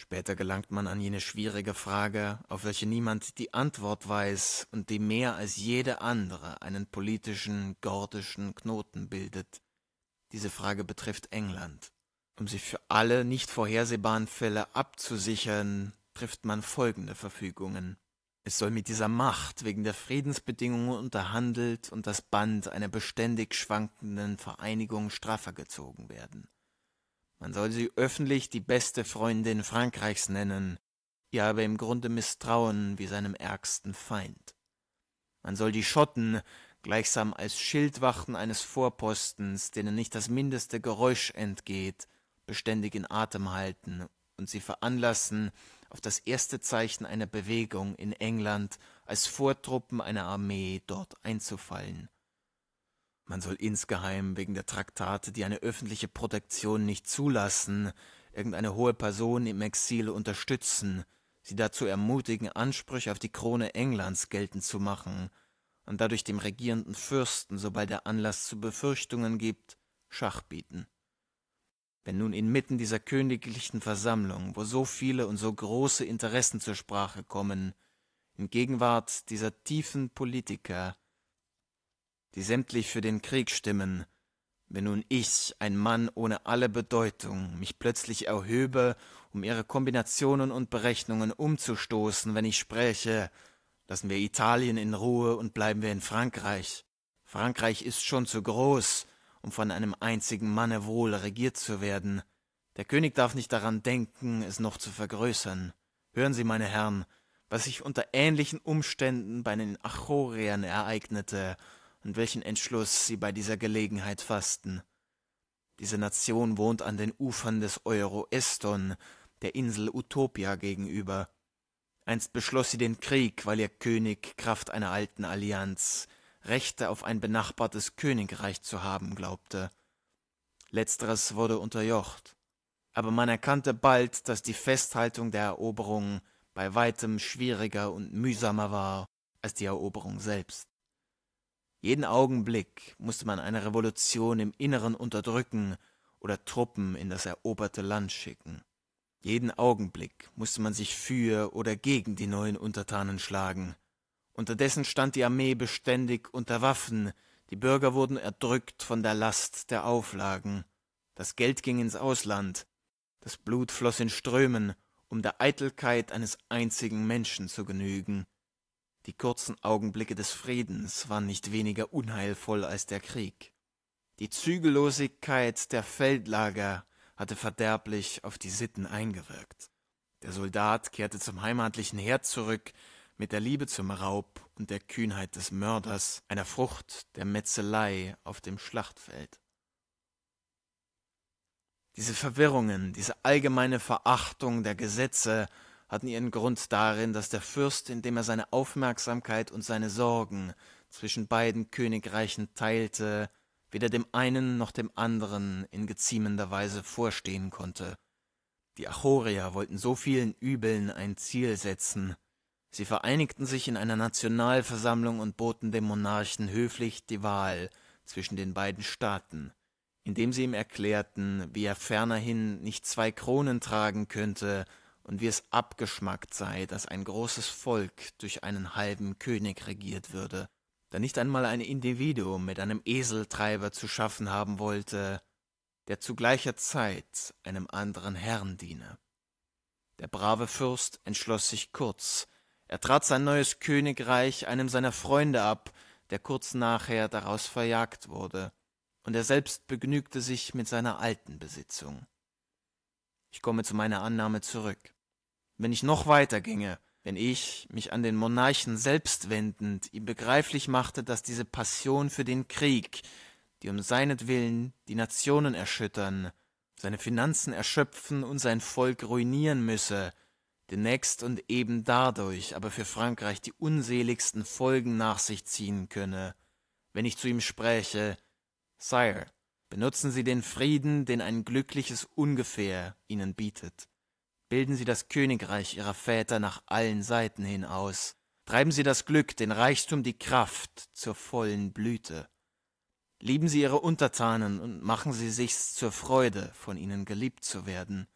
Später gelangt man an jene schwierige Frage, auf welche niemand die Antwort weiß und die mehr als jede andere einen politischen, gordischen Knoten bildet. Diese Frage betrifft England. Um sie für alle nicht vorhersehbaren Fälle abzusichern, trifft man folgende Verfügungen. Es soll mit dieser Macht wegen der Friedensbedingungen unterhandelt und das Band einer beständig schwankenden Vereinigung straffer gezogen werden. Man soll sie öffentlich die beste Freundin Frankreichs nennen, ihr aber im Grunde misstrauen wie seinem ärgsten Feind. Man soll die Schotten gleichsam als Schildwachen eines Vorpostens, denen nicht das mindeste Geräusch entgeht, beständig in Atem halten und sie veranlassen, auf das erste Zeichen einer Bewegung in England als Vortruppen einer Armee dort einzufallen man soll insgeheim wegen der Traktate, die eine öffentliche Protektion nicht zulassen, irgendeine hohe Person im Exil unterstützen, sie dazu ermutigen, Ansprüche auf die Krone Englands geltend zu machen und dadurch dem regierenden Fürsten, sobald er Anlass zu Befürchtungen gibt, Schach bieten. Wenn nun inmitten dieser königlichen Versammlung, wo so viele und so große Interessen zur Sprache kommen, in Gegenwart dieser tiefen Politiker die sämtlich für den Krieg stimmen, wenn nun ich, ein Mann ohne alle Bedeutung, mich plötzlich erhöbe, um ihre Kombinationen und Berechnungen umzustoßen, wenn ich spreche, lassen wir Italien in Ruhe und bleiben wir in Frankreich. Frankreich ist schon zu groß, um von einem einzigen Manne wohl regiert zu werden. Der König darf nicht daran denken, es noch zu vergrößern. Hören Sie, meine Herren, was sich unter ähnlichen Umständen bei den Achoriern ereignete, und welchen Entschluss sie bei dieser Gelegenheit fassten. Diese Nation wohnt an den Ufern des Euroeston, der Insel Utopia gegenüber. Einst beschloss sie den Krieg, weil ihr König Kraft einer alten Allianz Rechte auf ein benachbartes Königreich zu haben glaubte. Letzteres wurde unterjocht. Aber man erkannte bald, dass die Festhaltung der Eroberung bei weitem schwieriger und mühsamer war als die Eroberung selbst. Jeden Augenblick musste man eine Revolution im Inneren unterdrücken oder Truppen in das eroberte Land schicken. Jeden Augenblick musste man sich für oder gegen die neuen Untertanen schlagen. Unterdessen stand die Armee beständig unter Waffen, die Bürger wurden erdrückt von der Last der Auflagen. Das Geld ging ins Ausland, das Blut floss in Strömen, um der Eitelkeit eines einzigen Menschen zu genügen. Die kurzen Augenblicke des Friedens waren nicht weniger unheilvoll als der Krieg. Die Zügellosigkeit der Feldlager hatte verderblich auf die Sitten eingewirkt. Der Soldat kehrte zum heimatlichen Herd zurück, mit der Liebe zum Raub und der Kühnheit des Mörders, einer Frucht der Metzelei auf dem Schlachtfeld. Diese Verwirrungen, diese allgemeine Verachtung der Gesetze hatten ihren Grund darin, dass der Fürst, indem er seine Aufmerksamkeit und seine Sorgen zwischen beiden Königreichen teilte, weder dem einen noch dem anderen in geziemender Weise vorstehen konnte. Die Achorier wollten so vielen Übeln ein Ziel setzen. Sie vereinigten sich in einer Nationalversammlung und boten dem Monarchen höflich die Wahl zwischen den beiden Staaten, indem sie ihm erklärten, wie er fernerhin nicht zwei Kronen tragen könnte, und wie es abgeschmackt sei, dass ein großes Volk durch einen halben König regiert würde, da nicht einmal ein Individuum mit einem Eseltreiber zu schaffen haben wollte, der zu gleicher Zeit einem anderen Herrn diene. Der brave Fürst entschloss sich kurz, er trat sein neues Königreich einem seiner Freunde ab, der kurz nachher daraus verjagt wurde, und er selbst begnügte sich mit seiner alten Besitzung. Ich komme zu meiner Annahme zurück. Wenn ich noch weiter ginge, wenn ich mich an den Monarchen selbst wendend ihm begreiflich machte, dass diese Passion für den Krieg, die um seinetwillen die Nationen erschüttern, seine Finanzen erschöpfen und sein Volk ruinieren müsse, demnächst und eben dadurch aber für Frankreich die unseligsten Folgen nach sich ziehen könne, wenn ich zu ihm spräche, Sire, Benutzen Sie den Frieden, den ein glückliches Ungefähr Ihnen bietet. Bilden Sie das Königreich Ihrer Väter nach allen Seiten hin aus. Treiben Sie das Glück, den Reichtum, die Kraft zur vollen Blüte. Lieben Sie Ihre Untertanen und machen Sie sich's zur Freude, von ihnen geliebt zu werden.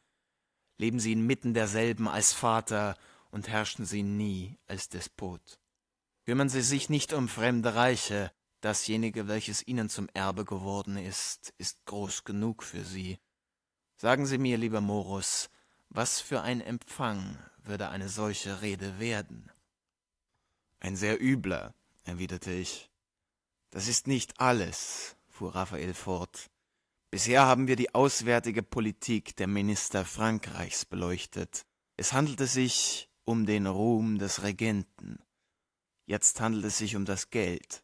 Leben Sie inmitten derselben als Vater und herrschen Sie nie als Despot. Kümmern Sie sich nicht um fremde Reiche, dasjenige, welches Ihnen zum Erbe geworden ist, ist groß genug für Sie. Sagen Sie mir, lieber Morus, was für ein Empfang würde eine solche Rede werden? Ein sehr übler, erwiderte ich. Das ist nicht alles, fuhr Raphael fort. Bisher haben wir die auswärtige Politik der Minister Frankreichs beleuchtet. Es handelte sich um den Ruhm des Regenten. Jetzt handelt es sich um das Geld.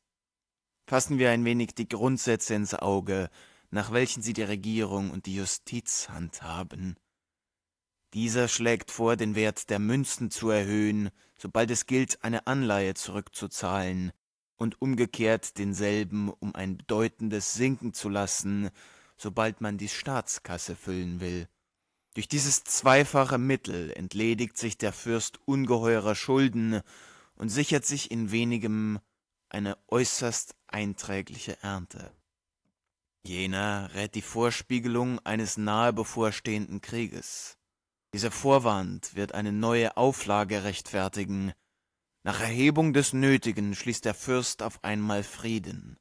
Fassen wir ein wenig die Grundsätze ins Auge, nach welchen sie die Regierung und die Justiz handhaben. Dieser schlägt vor, den Wert der Münzen zu erhöhen, sobald es gilt, eine Anleihe zurückzuzahlen, und umgekehrt denselben um ein bedeutendes sinken zu lassen, sobald man die Staatskasse füllen will. Durch dieses zweifache Mittel entledigt sich der Fürst ungeheurer Schulden und sichert sich in wenigem eine äußerst einträgliche Ernte. Jener rät die Vorspiegelung eines nahe bevorstehenden Krieges. Dieser Vorwand wird eine neue Auflage rechtfertigen. Nach Erhebung des Nötigen schließt der Fürst auf einmal Frieden.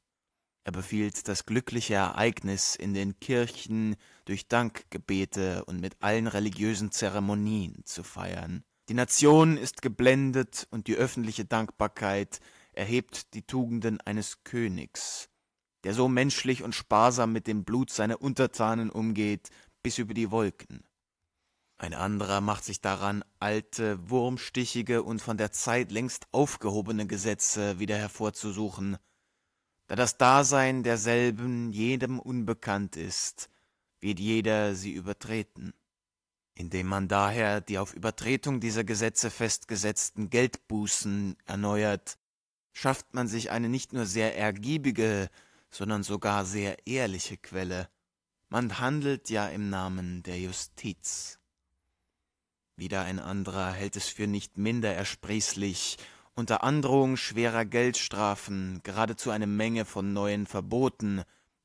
Er befiehlt das glückliche Ereignis in den Kirchen durch Dankgebete und mit allen religiösen Zeremonien zu feiern. Die Nation ist geblendet und die öffentliche Dankbarkeit erhebt die Tugenden eines Königs, der so menschlich und sparsam mit dem Blut seiner Untertanen umgeht, bis über die Wolken. Ein anderer macht sich daran, alte, wurmstichige und von der Zeit längst aufgehobene Gesetze wieder hervorzusuchen, da das Dasein derselben jedem unbekannt ist, wird jeder sie übertreten. Indem man daher die auf Übertretung dieser Gesetze festgesetzten Geldbußen erneuert, schafft man sich eine nicht nur sehr ergiebige, sondern sogar sehr ehrliche Quelle. Man handelt ja im Namen der Justiz. Wieder ein anderer hält es für nicht minder ersprießlich, unter Androhung schwerer Geldstrafen geradezu eine Menge von neuen Verboten,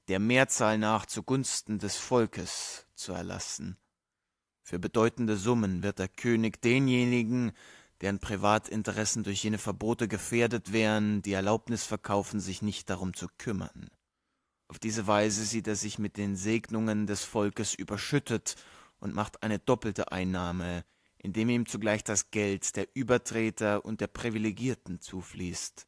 der Mehrzahl nach zugunsten des Volkes, zu erlassen. Für bedeutende Summen wird der König denjenigen, deren Privatinteressen durch jene Verbote gefährdet wären, die Erlaubnis verkaufen, sich nicht darum zu kümmern. Auf diese Weise sieht er sich mit den Segnungen des Volkes überschüttet und macht eine doppelte Einnahme, indem ihm zugleich das Geld der Übertreter und der Privilegierten zufließt.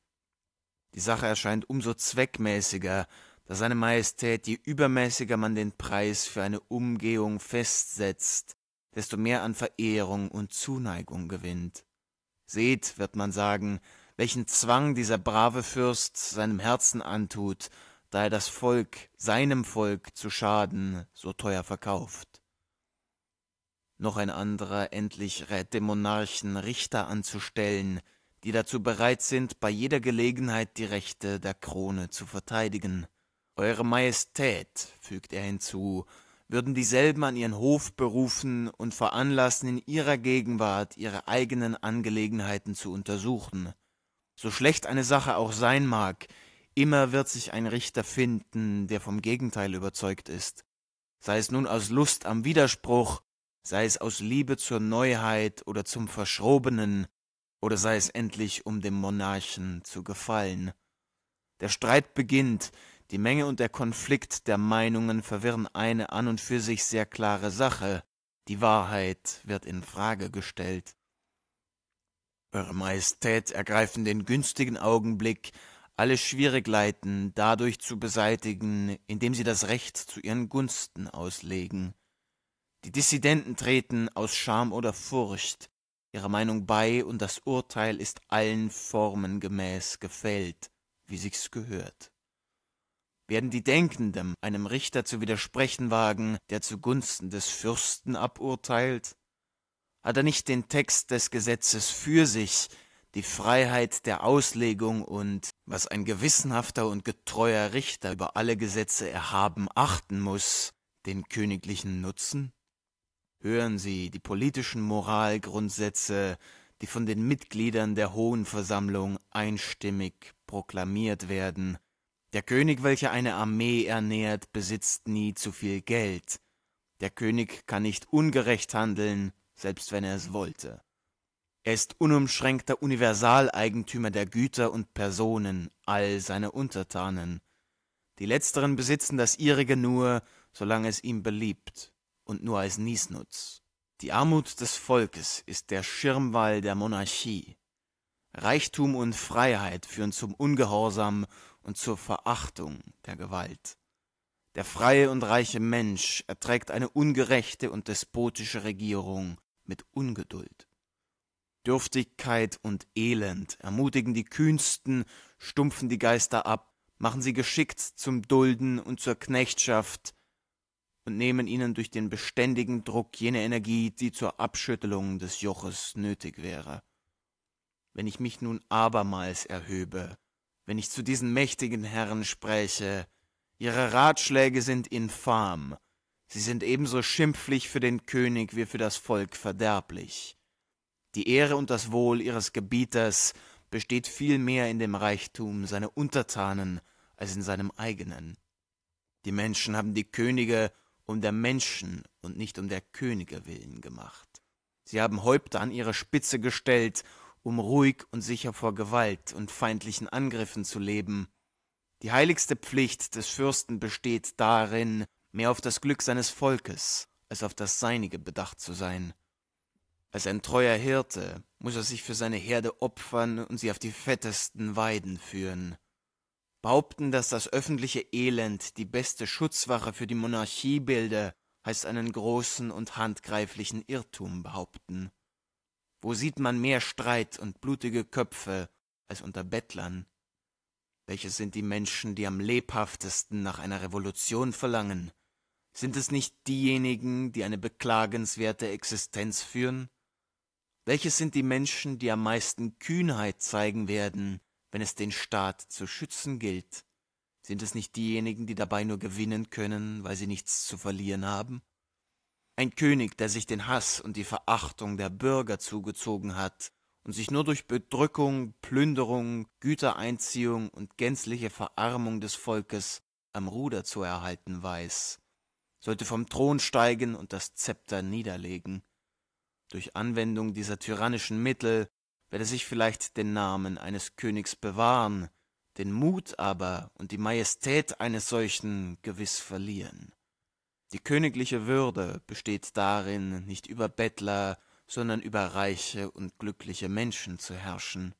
Die Sache erscheint umso zweckmäßiger, da seine Majestät, je übermäßiger man den Preis für eine Umgehung festsetzt, desto mehr an Verehrung und Zuneigung gewinnt. Seht, wird man sagen, welchen Zwang dieser brave Fürst seinem Herzen antut, da er das Volk, seinem Volk zu Schaden, so teuer verkauft. Noch ein anderer endlich rät dem Monarchen, Richter anzustellen, die dazu bereit sind, bei jeder Gelegenheit die Rechte der Krone zu verteidigen. Eure Majestät, fügt er hinzu, würden dieselben an ihren Hof berufen und veranlassen, in ihrer Gegenwart ihre eigenen Angelegenheiten zu untersuchen. So schlecht eine Sache auch sein mag, immer wird sich ein Richter finden, der vom Gegenteil überzeugt ist, sei es nun aus Lust am Widerspruch, sei es aus Liebe zur Neuheit oder zum Verschrobenen, oder sei es endlich, um dem Monarchen zu gefallen. Der Streit beginnt, die Menge und der Konflikt der Meinungen verwirren eine an und für sich sehr klare Sache. Die Wahrheit wird in Frage gestellt. Eure Majestät ergreifen den günstigen Augenblick, alle Schwierigkeiten dadurch zu beseitigen, indem sie das Recht zu ihren Gunsten auslegen. Die Dissidenten treten aus Scham oder Furcht ihrer Meinung bei und das Urteil ist allen Formen gemäß gefällt, wie sich's gehört werden die Denkenden einem Richter zu widersprechen wagen, der zugunsten des Fürsten aburteilt? Hat er nicht den Text des Gesetzes für sich, die Freiheit der Auslegung und, was ein gewissenhafter und getreuer Richter über alle Gesetze erhaben achten muss, den königlichen Nutzen? Hören Sie die politischen Moralgrundsätze, die von den Mitgliedern der Hohen Versammlung einstimmig proklamiert werden, der König, welcher eine Armee ernährt, besitzt nie zu viel Geld. Der König kann nicht ungerecht handeln, selbst wenn er es wollte. Er ist unumschränkter Universaleigentümer der Güter und Personen all seiner Untertanen. Die letzteren besitzen das ihrige nur, solange es ihm beliebt, und nur als Niesnutz. Die Armut des Volkes ist der Schirmwall der Monarchie. Reichtum und Freiheit führen zum Ungehorsam und zur Verachtung der Gewalt. Der freie und reiche Mensch erträgt eine ungerechte und despotische Regierung mit Ungeduld. Dürftigkeit und Elend ermutigen die Kühnsten, stumpfen die Geister ab, machen sie geschickt zum Dulden und zur Knechtschaft und nehmen ihnen durch den beständigen Druck jene Energie, die zur Abschüttelung des Joches nötig wäre wenn ich mich nun abermals erhöbe, wenn ich zu diesen mächtigen Herren spreche, ihre Ratschläge sind infam, sie sind ebenso schimpflich für den König wie für das Volk verderblich. Die Ehre und das Wohl ihres Gebieters besteht viel mehr in dem Reichtum seiner Untertanen als in seinem eigenen. Die Menschen haben die Könige um der Menschen und nicht um der Könige willen gemacht. Sie haben Häupter an ihre Spitze gestellt um ruhig und sicher vor Gewalt und feindlichen Angriffen zu leben. Die heiligste Pflicht des Fürsten besteht darin, mehr auf das Glück seines Volkes als auf das seinige bedacht zu sein. Als ein treuer Hirte muss er sich für seine Herde opfern und sie auf die fettesten Weiden führen. Behaupten, dass das öffentliche Elend die beste Schutzwache für die Monarchie bilde, heißt einen großen und handgreiflichen Irrtum behaupten. Wo sieht man mehr Streit und blutige Köpfe als unter Bettlern? Welches sind die Menschen, die am lebhaftesten nach einer Revolution verlangen? Sind es nicht diejenigen, die eine beklagenswerte Existenz führen? Welches sind die Menschen, die am meisten Kühnheit zeigen werden, wenn es den Staat zu schützen gilt? Sind es nicht diejenigen, die dabei nur gewinnen können, weil sie nichts zu verlieren haben? Ein König, der sich den Hass und die Verachtung der Bürger zugezogen hat und sich nur durch Bedrückung, Plünderung, Gütereinziehung und gänzliche Verarmung des Volkes am Ruder zu erhalten weiß, sollte vom Thron steigen und das Zepter niederlegen. Durch Anwendung dieser tyrannischen Mittel werde sich vielleicht den Namen eines Königs bewahren, den Mut aber und die Majestät eines solchen gewiss verlieren. Die königliche Würde besteht darin, nicht über Bettler, sondern über reiche und glückliche Menschen zu herrschen.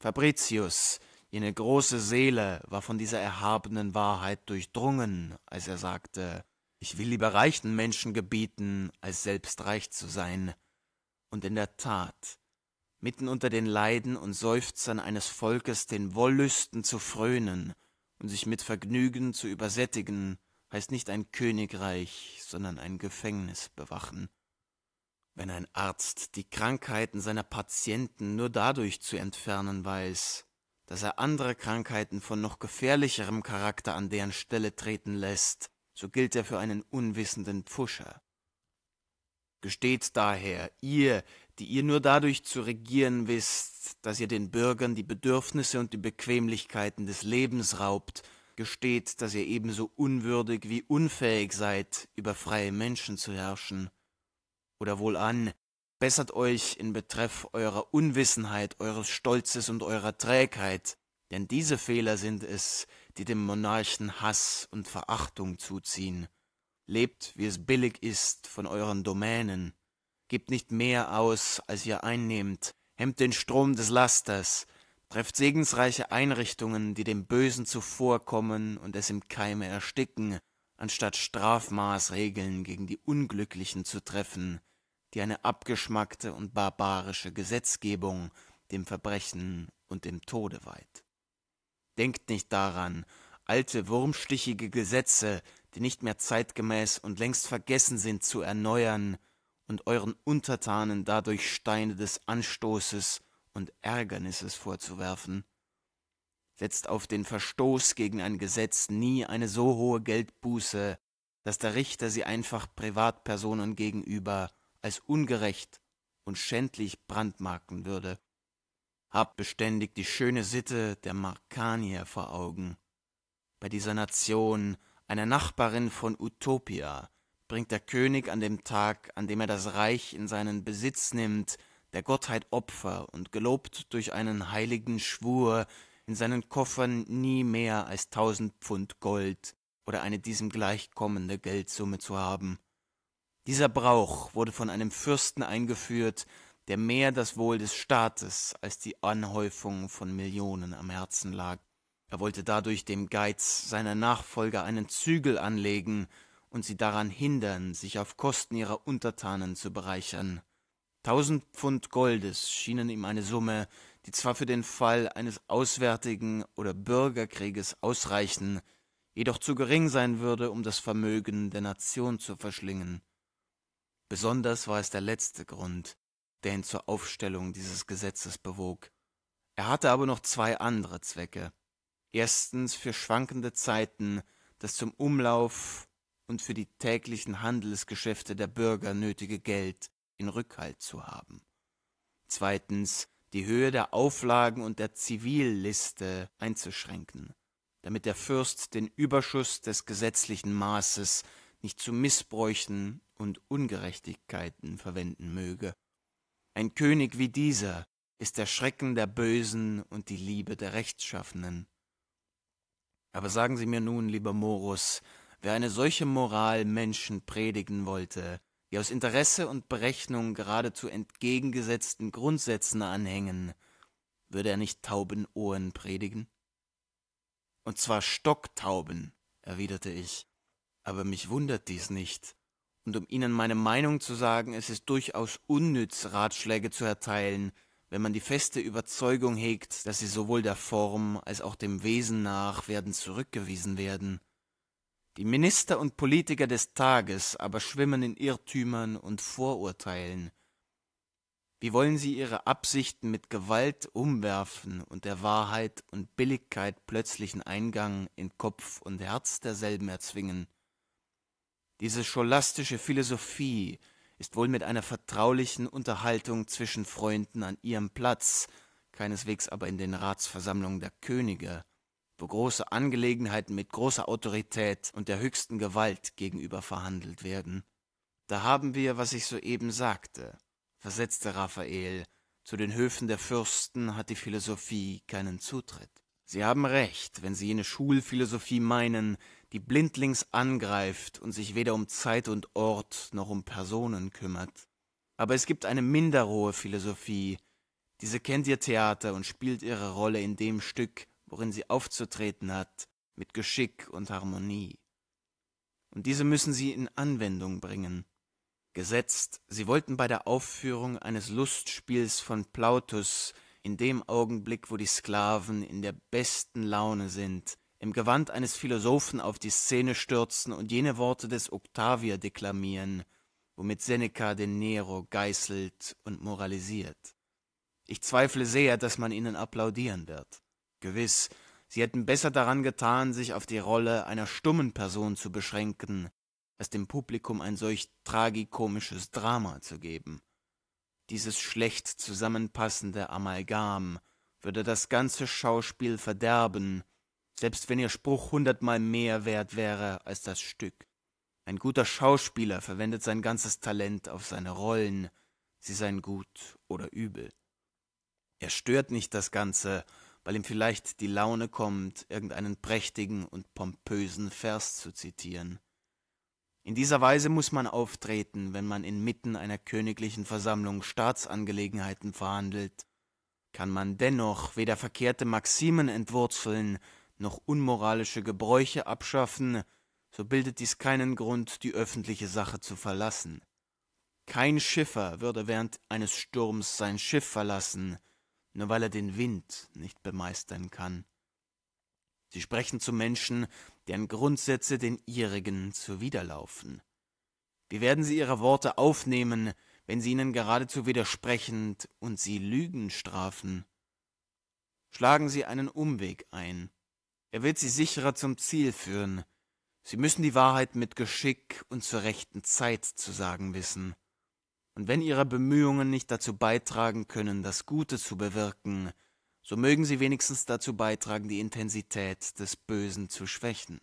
Fabricius, jene große Seele, war von dieser erhabenen Wahrheit durchdrungen, als er sagte, ich will lieber reichen Menschen gebieten, als selbst reich zu sein. Und in der Tat, mitten unter den Leiden und Seufzern eines Volkes den Wollüsten zu frönen und sich mit Vergnügen zu übersättigen, heißt nicht ein Königreich, sondern ein Gefängnis bewachen. Wenn ein Arzt die Krankheiten seiner Patienten nur dadurch zu entfernen weiß, dass er andere Krankheiten von noch gefährlicherem Charakter an deren Stelle treten lässt, so gilt er für einen unwissenden Pfuscher. Gesteht daher, ihr, die ihr nur dadurch zu regieren wisst, dass ihr den Bürgern die Bedürfnisse und die Bequemlichkeiten des Lebens raubt gesteht, dass ihr ebenso unwürdig wie unfähig seid, über freie Menschen zu herrschen. Oder wohlan, bessert euch in Betreff eurer Unwissenheit, eures Stolzes und eurer Trägheit, denn diese Fehler sind es, die dem Monarchen Hass und Verachtung zuziehen. Lebt, wie es billig ist, von euren Domänen. Gebt nicht mehr aus, als ihr einnehmt. Hemmt den Strom des Lasters trefft segensreiche Einrichtungen, die dem Bösen zuvorkommen und es im Keime ersticken, anstatt Strafmaßregeln gegen die Unglücklichen zu treffen, die eine abgeschmackte und barbarische Gesetzgebung dem Verbrechen und dem Tode weiht. Denkt nicht daran, alte wurmstichige Gesetze, die nicht mehr zeitgemäß und längst vergessen sind, zu erneuern und euren Untertanen dadurch Steine des Anstoßes und Ärgernisses vorzuwerfen, setzt auf den Verstoß gegen ein Gesetz nie eine so hohe Geldbuße, dass der Richter sie einfach Privatpersonen gegenüber als ungerecht und schändlich brandmarken würde. Habt beständig die schöne Sitte der Markanier vor Augen. Bei dieser Nation, einer Nachbarin von Utopia, bringt der König an dem Tag, an dem er das Reich in seinen Besitz nimmt, der Gottheit Opfer und gelobt durch einen heiligen Schwur, in seinen Koffern nie mehr als tausend Pfund Gold oder eine diesem gleichkommende Geldsumme zu haben. Dieser Brauch wurde von einem Fürsten eingeführt, der mehr das Wohl des Staates als die Anhäufung von Millionen am Herzen lag. Er wollte dadurch dem Geiz seiner Nachfolger einen Zügel anlegen und sie daran hindern, sich auf Kosten ihrer Untertanen zu bereichern. Tausend Pfund Goldes schienen ihm eine Summe, die zwar für den Fall eines auswärtigen oder Bürgerkrieges ausreichen, jedoch zu gering sein würde, um das Vermögen der Nation zu verschlingen. Besonders war es der letzte Grund, der ihn zur Aufstellung dieses Gesetzes bewog. Er hatte aber noch zwei andere Zwecke. Erstens für schwankende Zeiten, das zum Umlauf und für die täglichen Handelsgeschäfte der Bürger nötige Geld, in Rückhalt zu haben. Zweitens, die Höhe der Auflagen und der Zivilliste einzuschränken, damit der Fürst den Überschuss des gesetzlichen Maßes nicht zu Missbräuchen und Ungerechtigkeiten verwenden möge. Ein König wie dieser ist der Schrecken der Bösen und die Liebe der Rechtschaffenen. Aber sagen Sie mir nun, lieber Morus, wer eine solche Moral Menschen predigen wollte, die aus Interesse und Berechnung geradezu entgegengesetzten Grundsätzen anhängen, würde er nicht tauben Ohren predigen? Und zwar stocktauben, erwiderte ich, aber mich wundert dies nicht, und um Ihnen meine Meinung zu sagen, es ist durchaus unnütz, Ratschläge zu erteilen, wenn man die feste Überzeugung hegt, dass sie sowohl der Form als auch dem Wesen nach werden zurückgewiesen werden, die Minister und Politiker des Tages aber schwimmen in Irrtümern und Vorurteilen. Wie wollen sie ihre Absichten mit Gewalt umwerfen und der Wahrheit und Billigkeit plötzlichen Eingang in Kopf und Herz derselben erzwingen? Diese scholastische Philosophie ist wohl mit einer vertraulichen Unterhaltung zwischen Freunden an ihrem Platz, keineswegs aber in den Ratsversammlungen der Könige wo große Angelegenheiten mit großer Autorität und der höchsten Gewalt gegenüber verhandelt werden. Da haben wir, was ich soeben sagte, versetzte Raphael, zu den Höfen der Fürsten hat die Philosophie keinen Zutritt. Sie haben recht, wenn Sie jene Schulphilosophie meinen, die blindlings angreift und sich weder um Zeit und Ort noch um Personen kümmert. Aber es gibt eine minder minderrohe Philosophie, diese kennt ihr Theater und spielt ihre Rolle in dem Stück, worin sie aufzutreten hat, mit Geschick und Harmonie. Und diese müssen sie in Anwendung bringen. Gesetzt, sie wollten bei der Aufführung eines Lustspiels von Plautus, in dem Augenblick, wo die Sklaven in der besten Laune sind, im Gewand eines Philosophen auf die Szene stürzen und jene Worte des Octavier deklamieren, womit Seneca den Nero geißelt und moralisiert. Ich zweifle sehr, dass man ihnen applaudieren wird. Gewiss, sie hätten besser daran getan, sich auf die Rolle einer stummen Person zu beschränken, als dem Publikum ein solch tragikomisches Drama zu geben. Dieses schlecht zusammenpassende Amalgam würde das ganze Schauspiel verderben, selbst wenn ihr Spruch hundertmal mehr wert wäre als das Stück. Ein guter Schauspieler verwendet sein ganzes Talent auf seine Rollen, sie seien gut oder übel. Er stört nicht das Ganze, weil ihm vielleicht die Laune kommt, irgendeinen prächtigen und pompösen Vers zu zitieren. In dieser Weise muss man auftreten, wenn man inmitten einer königlichen Versammlung Staatsangelegenheiten verhandelt, kann man dennoch weder verkehrte Maximen entwurzeln, noch unmoralische Gebräuche abschaffen, so bildet dies keinen Grund, die öffentliche Sache zu verlassen. Kein Schiffer würde während eines Sturms sein Schiff verlassen, nur weil er den Wind nicht bemeistern kann. Sie sprechen zu Menschen, deren Grundsätze den ihrigen zuwiderlaufen. Wie werden sie ihre Worte aufnehmen, wenn sie ihnen geradezu widersprechend und sie Lügen strafen? Schlagen sie einen Umweg ein. Er wird sie sicherer zum Ziel führen. Sie müssen die Wahrheit mit Geschick und zur rechten Zeit zu sagen wissen und wenn ihre Bemühungen nicht dazu beitragen können, das Gute zu bewirken, so mögen sie wenigstens dazu beitragen, die Intensität des Bösen zu schwächen.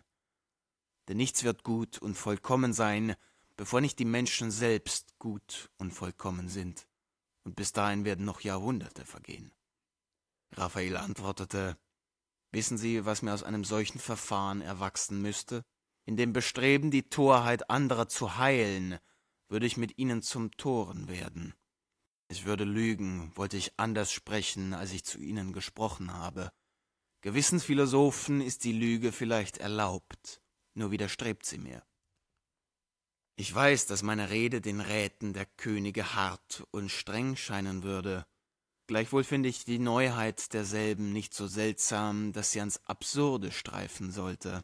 Denn nichts wird gut und vollkommen sein, bevor nicht die Menschen selbst gut und vollkommen sind. Und bis dahin werden noch Jahrhunderte vergehen. Raphael antwortete, Wissen Sie, was mir aus einem solchen Verfahren erwachsen müsste? In dem Bestreben, die Torheit anderer zu heilen, würde ich mit ihnen zum Toren werden. Ich würde lügen, wollte ich anders sprechen, als ich zu ihnen gesprochen habe. Gewissen Philosophen ist die Lüge vielleicht erlaubt, nur widerstrebt sie mir. Ich weiß, dass meine Rede den Räten der Könige hart und streng scheinen würde. Gleichwohl finde ich die Neuheit derselben nicht so seltsam, dass sie ans Absurde streifen sollte.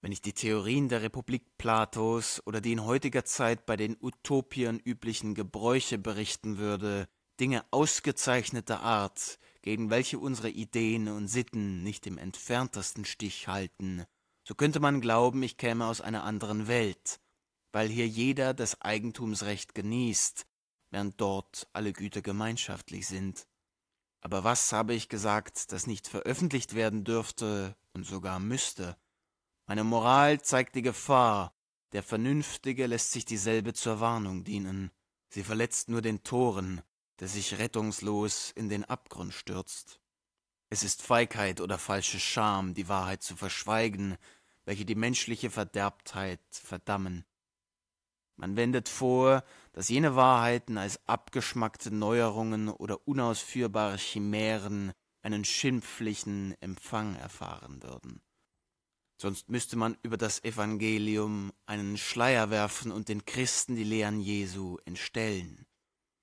Wenn ich die Theorien der Republik Platos oder die in heutiger Zeit bei den Utopien üblichen Gebräuche berichten würde, Dinge ausgezeichneter Art, gegen welche unsere Ideen und Sitten nicht im entferntesten Stich halten, so könnte man glauben, ich käme aus einer anderen Welt, weil hier jeder das Eigentumsrecht genießt, während dort alle Güter gemeinschaftlich sind. Aber was habe ich gesagt, das nicht veröffentlicht werden dürfte und sogar müsste? Meine Moral zeigt die Gefahr, der Vernünftige lässt sich dieselbe zur Warnung dienen. Sie verletzt nur den Toren, der sich rettungslos in den Abgrund stürzt. Es ist Feigheit oder falsche Scham, die Wahrheit zu verschweigen, welche die menschliche Verderbtheit verdammen. Man wendet vor, dass jene Wahrheiten als abgeschmackte Neuerungen oder unausführbare Chimären einen schimpflichen Empfang erfahren würden. Sonst müsste man über das Evangelium einen Schleier werfen und den Christen die Lehren Jesu entstellen.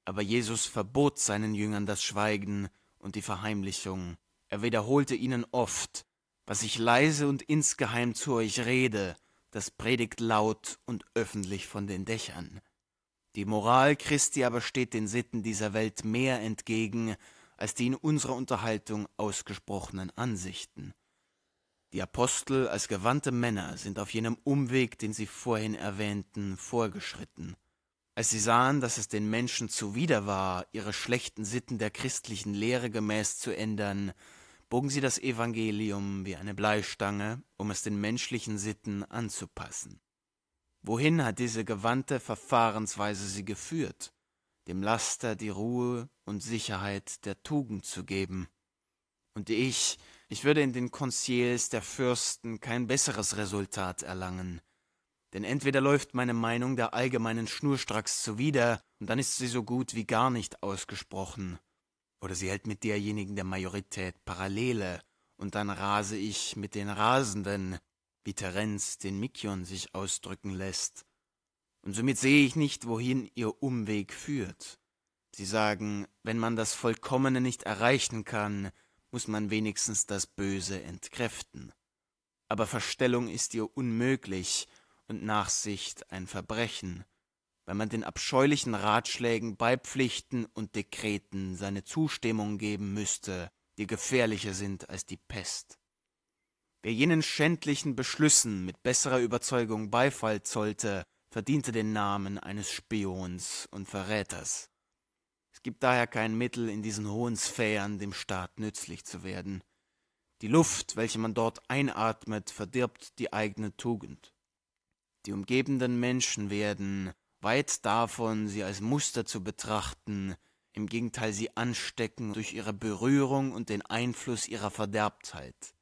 Aber Jesus verbot seinen Jüngern das Schweigen und die Verheimlichung. Er wiederholte ihnen oft, was ich leise und insgeheim zu euch rede, das predigt laut und öffentlich von den Dächern. Die Moral Christi aber steht den Sitten dieser Welt mehr entgegen als die in unserer Unterhaltung ausgesprochenen Ansichten. Die Apostel als gewandte Männer sind auf jenem Umweg, den sie vorhin erwähnten, vorgeschritten. Als sie sahen, dass es den Menschen zuwider war, ihre schlechten Sitten der christlichen Lehre gemäß zu ändern, bogen sie das Evangelium wie eine Bleistange, um es den menschlichen Sitten anzupassen. Wohin hat diese gewandte Verfahrensweise sie geführt? Dem Laster die Ruhe und Sicherheit der Tugend zu geben. Und ich, ich würde in den Konzils der Fürsten kein besseres Resultat erlangen. Denn entweder läuft meine Meinung der allgemeinen schnurstracks zuwider, und dann ist sie so gut wie gar nicht ausgesprochen, oder sie hält mit derjenigen der Majorität Parallele, und dann rase ich mit den Rasenden, wie Terenz den Mikion sich ausdrücken lässt. Und somit sehe ich nicht, wohin ihr Umweg führt. Sie sagen, wenn man das Vollkommene nicht erreichen kann, muss man wenigstens das Böse entkräften. Aber Verstellung ist ihr unmöglich und Nachsicht ein Verbrechen, weil man den abscheulichen Ratschlägen Beipflichten und Dekreten seine Zustimmung geben müsste, die gefährlicher sind als die Pest. Wer jenen schändlichen Beschlüssen mit besserer Überzeugung Beifall zollte, verdiente den Namen eines Spions und Verräters gibt daher kein Mittel, in diesen hohen Sphären dem Staat nützlich zu werden. Die Luft, welche man dort einatmet, verdirbt die eigene Tugend. Die umgebenden Menschen werden, weit davon, sie als Muster zu betrachten, im Gegenteil sie anstecken durch ihre Berührung und den Einfluss ihrer Verderbtheit.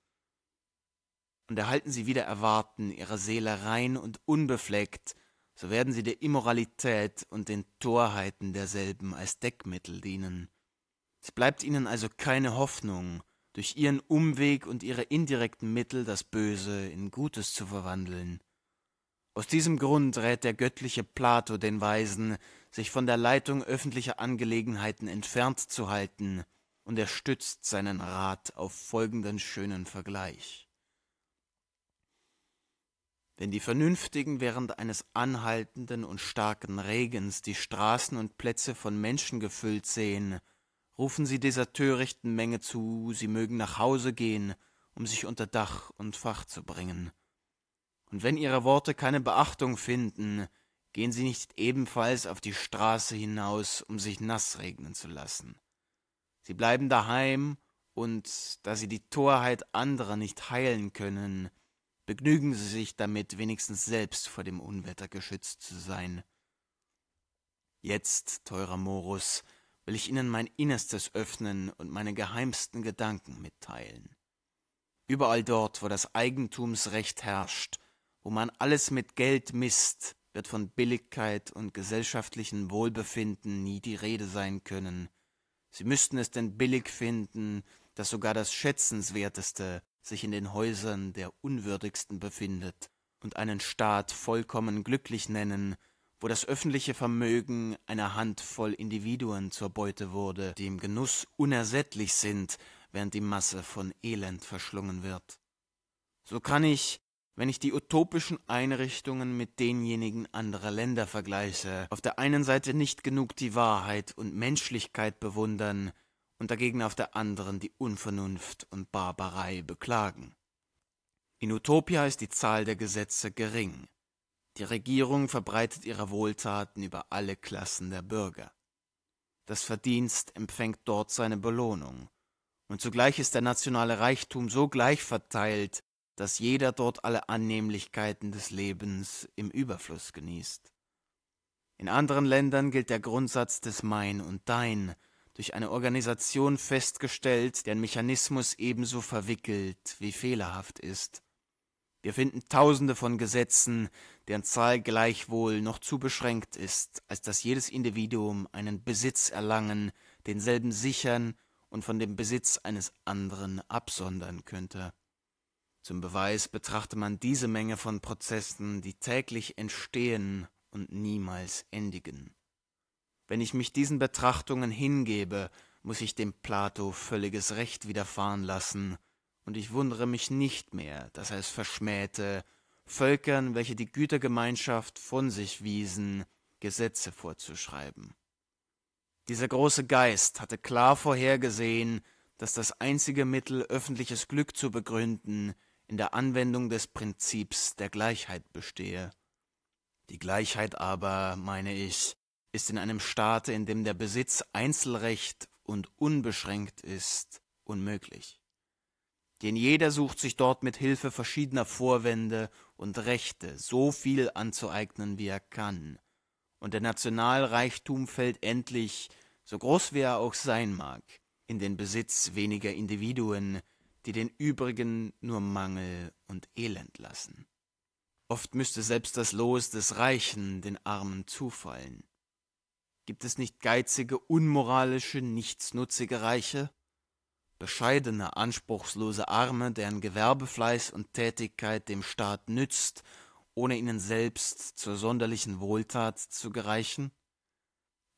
Und erhalten sie wieder Erwarten, ihre Seele rein und unbefleckt, so werden sie der Immoralität und den Torheiten derselben als Deckmittel dienen. Es bleibt ihnen also keine Hoffnung, durch ihren Umweg und ihre indirekten Mittel das Böse in Gutes zu verwandeln. Aus diesem Grund rät der göttliche Plato den Weisen, sich von der Leitung öffentlicher Angelegenheiten entfernt zu halten, und er stützt seinen Rat auf folgenden schönen Vergleich. Wenn die Vernünftigen während eines anhaltenden und starken Regens die Straßen und Plätze von Menschen gefüllt sehen, rufen sie dieser törichten Menge zu, sie mögen nach Hause gehen, um sich unter Dach und Fach zu bringen. Und wenn ihre Worte keine Beachtung finden, gehen sie nicht ebenfalls auf die Straße hinaus, um sich nass regnen zu lassen. Sie bleiben daheim, und da sie die Torheit anderer nicht heilen können, Begnügen Sie sich damit, wenigstens selbst vor dem Unwetter geschützt zu sein. Jetzt, teurer Morus, will ich Ihnen mein Innerstes öffnen und meine geheimsten Gedanken mitteilen. Überall dort, wo das Eigentumsrecht herrscht, wo man alles mit Geld misst, wird von Billigkeit und gesellschaftlichen Wohlbefinden nie die Rede sein können. Sie müssten es denn billig finden, dass sogar das Schätzenswerteste, sich in den Häusern der Unwürdigsten befindet und einen Staat vollkommen glücklich nennen, wo das öffentliche Vermögen einer Handvoll Individuen zur Beute wurde, die im Genuss unersättlich sind, während die Masse von Elend verschlungen wird. So kann ich, wenn ich die utopischen Einrichtungen mit denjenigen anderer Länder vergleiche, auf der einen Seite nicht genug die Wahrheit und Menschlichkeit bewundern, und dagegen auf der anderen die Unvernunft und Barbarei beklagen. In Utopia ist die Zahl der Gesetze gering. Die Regierung verbreitet ihre Wohltaten über alle Klassen der Bürger. Das Verdienst empfängt dort seine Belohnung, und zugleich ist der nationale Reichtum so gleich verteilt, dass jeder dort alle Annehmlichkeiten des Lebens im Überfluss genießt. In anderen Ländern gilt der Grundsatz des Mein und Dein, durch eine Organisation festgestellt, deren Mechanismus ebenso verwickelt wie fehlerhaft ist. Wir finden tausende von Gesetzen, deren Zahl gleichwohl noch zu beschränkt ist, als dass jedes Individuum einen Besitz erlangen, denselben sichern und von dem Besitz eines anderen absondern könnte. Zum Beweis betrachte man diese Menge von Prozessen, die täglich entstehen und niemals endigen. Wenn ich mich diesen Betrachtungen hingebe, muss ich dem Plato völliges Recht widerfahren lassen, und ich wundere mich nicht mehr, dass er es verschmähte, Völkern, welche die Gütergemeinschaft von sich wiesen, Gesetze vorzuschreiben. Dieser große Geist hatte klar vorhergesehen, dass das einzige Mittel, öffentliches Glück zu begründen, in der Anwendung des Prinzips der Gleichheit bestehe. Die Gleichheit aber, meine ich, ist in einem Staate, in dem der Besitz Einzelrecht und unbeschränkt ist, unmöglich. Denn jeder sucht sich dort mit Hilfe verschiedener Vorwände und Rechte so viel anzueignen, wie er kann. Und der Nationalreichtum fällt endlich, so groß wie er auch sein mag, in den Besitz weniger Individuen, die den übrigen nur Mangel und Elend lassen. Oft müsste selbst das Los des Reichen den Armen zufallen. Gibt es nicht geizige, unmoralische, nichtsnutzige Reiche? Bescheidene, anspruchslose Arme, deren Gewerbefleiß und Tätigkeit dem Staat nützt, ohne ihnen selbst zur sonderlichen Wohltat zu gereichen?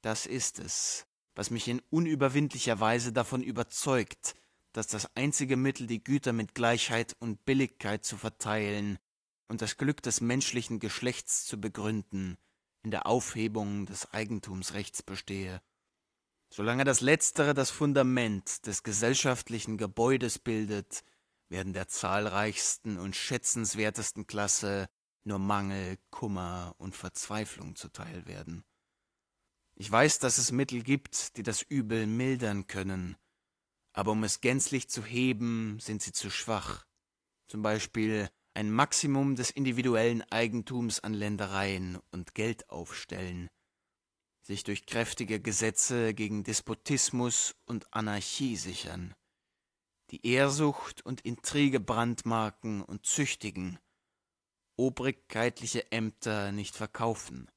Das ist es, was mich in unüberwindlicher Weise davon überzeugt, dass das einzige Mittel, die Güter mit Gleichheit und Billigkeit zu verteilen und das Glück des menschlichen Geschlechts zu begründen, in der Aufhebung des Eigentumsrechts bestehe. Solange das Letztere das Fundament des gesellschaftlichen Gebäudes bildet, werden der zahlreichsten und schätzenswertesten Klasse nur Mangel, Kummer und Verzweiflung zuteil werden. Ich weiß, dass es Mittel gibt, die das Übel mildern können, aber um es gänzlich zu heben, sind sie zu schwach. Zum Beispiel ein Maximum des individuellen Eigentums an Ländereien und Geld aufstellen, sich durch kräftige Gesetze gegen Despotismus und Anarchie sichern, die Ehrsucht und Intrige brandmarken und züchtigen, obrigkeitliche Ämter nicht verkaufen,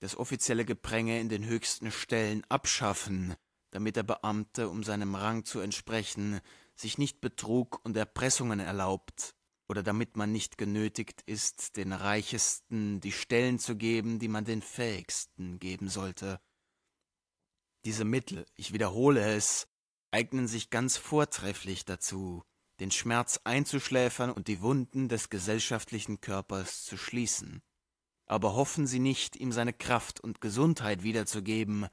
das offizielle Gepränge in den höchsten Stellen abschaffen, damit der Beamte, um seinem Rang zu entsprechen, sich nicht Betrug und Erpressungen erlaubt, oder damit man nicht genötigt ist, den Reichesten die Stellen zu geben, die man den Fähigsten geben sollte. Diese Mittel, ich wiederhole es, eignen sich ganz vortrefflich dazu, den Schmerz einzuschläfern und die Wunden des gesellschaftlichen Körpers zu schließen. Aber hoffen Sie nicht, ihm seine Kraft und Gesundheit wiederzugeben,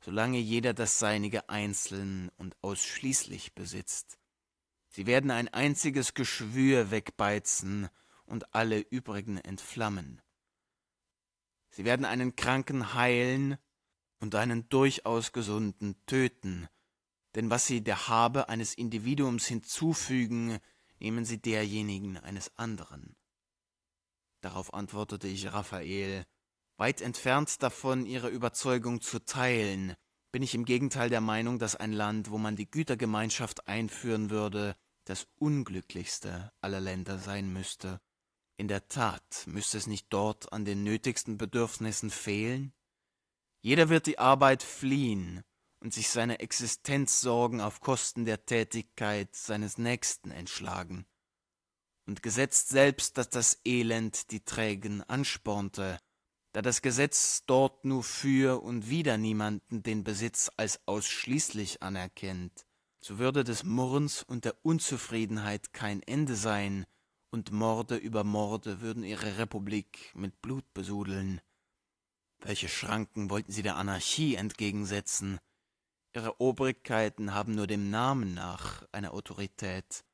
solange jeder das Seinige einzeln und ausschließlich besitzt. Sie werden ein einziges Geschwür wegbeizen und alle übrigen entflammen. Sie werden einen Kranken heilen und einen durchaus gesunden töten, denn was sie der Habe eines Individuums hinzufügen, nehmen sie derjenigen eines anderen. Darauf antwortete ich Raphael, weit entfernt davon, ihre Überzeugung zu teilen, bin ich im Gegenteil der Meinung, dass ein Land, wo man die Gütergemeinschaft einführen würde, das unglücklichste aller Länder sein müsste. In der Tat müsste es nicht dort an den nötigsten Bedürfnissen fehlen? Jeder wird die Arbeit fliehen und sich seine Existenzsorgen auf Kosten der Tätigkeit seines Nächsten entschlagen. Und gesetzt selbst, dass das Elend die Trägen anspornte, da das Gesetz dort nur für und wider niemanden den Besitz als ausschließlich anerkennt, so würde des Murrens und der Unzufriedenheit kein Ende sein, und Morde über Morde würden ihre Republik mit Blut besudeln. Welche Schranken wollten sie der Anarchie entgegensetzen? Ihre Obrigkeiten haben nur dem Namen nach eine Autorität.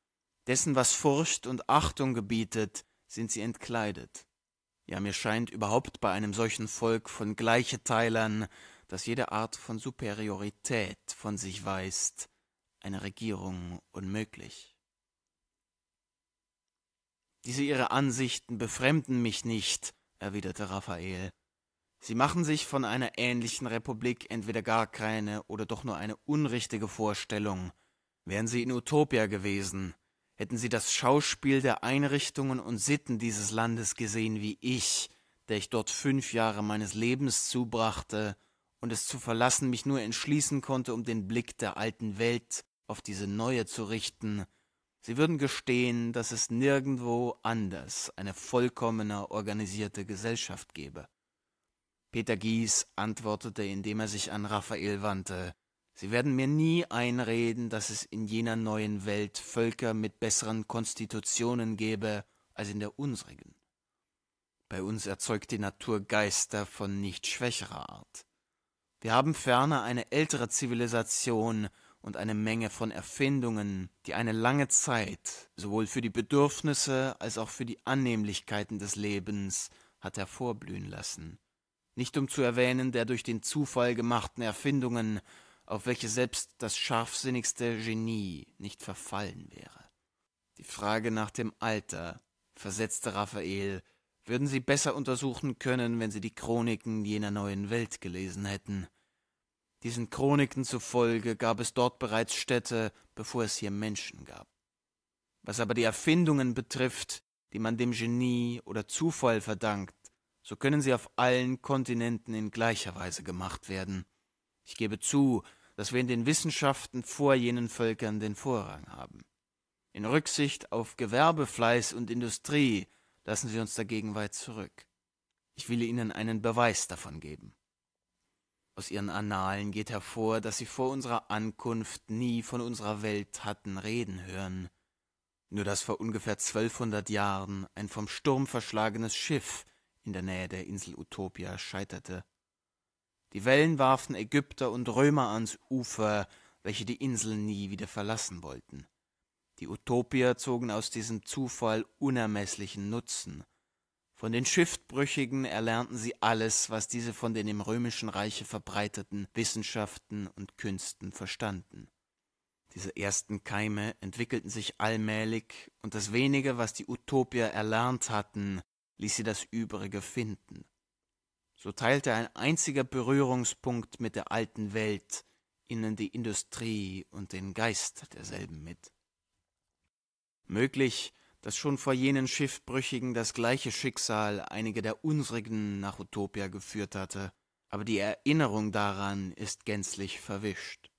Dessen, was Furcht und Achtung gebietet, sind sie entkleidet. Ja, mir scheint überhaupt bei einem solchen Volk von Gleicheteilern, dass jede Art von Superiorität von sich weist eine Regierung unmöglich. Diese Ihre Ansichten befremden mich nicht, erwiderte Raphael. Sie machen sich von einer ähnlichen Republik entweder gar keine oder doch nur eine unrichtige Vorstellung. Wären Sie in Utopia gewesen, hätten Sie das Schauspiel der Einrichtungen und Sitten dieses Landes gesehen wie ich, der ich dort fünf Jahre meines Lebens zubrachte und es zu verlassen mich nur entschließen konnte, um den Blick der alten Welt auf diese neue zu richten, sie würden gestehen, dass es nirgendwo anders eine vollkommener organisierte Gesellschaft gäbe. Peter Gies antwortete, indem er sich an Raphael wandte, Sie werden mir nie einreden, dass es in jener neuen Welt Völker mit besseren Konstitutionen gäbe als in der unsrigen. Bei uns erzeugt die Natur Geister von nicht schwächerer Art. Wir haben ferner eine ältere Zivilisation, und eine Menge von Erfindungen, die eine lange Zeit sowohl für die Bedürfnisse als auch für die Annehmlichkeiten des Lebens hat hervorblühen lassen. Nicht um zu erwähnen der durch den Zufall gemachten Erfindungen, auf welche selbst das scharfsinnigste Genie nicht verfallen wäre. Die Frage nach dem Alter, versetzte Raphael, würden Sie besser untersuchen können, wenn Sie die Chroniken jener neuen Welt gelesen hätten. Diesen Chroniken zufolge gab es dort bereits Städte, bevor es hier Menschen gab. Was aber die Erfindungen betrifft, die man dem Genie oder Zufall verdankt, so können sie auf allen Kontinenten in gleicher Weise gemacht werden. Ich gebe zu, dass wir in den Wissenschaften vor jenen Völkern den Vorrang haben. In Rücksicht auf Gewerbefleiß und Industrie lassen sie uns dagegen weit zurück. Ich will Ihnen einen Beweis davon geben. Aus ihren Annalen geht hervor, dass sie vor unserer Ankunft nie von unserer Welt hatten reden hören. Nur dass vor ungefähr 1200 Jahren ein vom Sturm verschlagenes Schiff in der Nähe der Insel Utopia scheiterte. Die Wellen warfen Ägypter und Römer ans Ufer, welche die Insel nie wieder verlassen wollten. Die Utopier zogen aus diesem Zufall unermeßlichen Nutzen von den Schiffbrüchigen erlernten sie alles, was diese von den im römischen Reiche verbreiteten Wissenschaften und Künsten verstanden. Diese ersten Keime entwickelten sich allmählich, und das wenige, was die Utopier erlernt hatten, ließ sie das Übrige finden. So teilte ein einziger Berührungspunkt mit der alten Welt ihnen die Industrie und den Geist derselben mit. Möglich dass schon vor jenen Schiffbrüchigen das gleiche Schicksal einige der unsrigen nach Utopia geführt hatte, aber die Erinnerung daran ist gänzlich verwischt.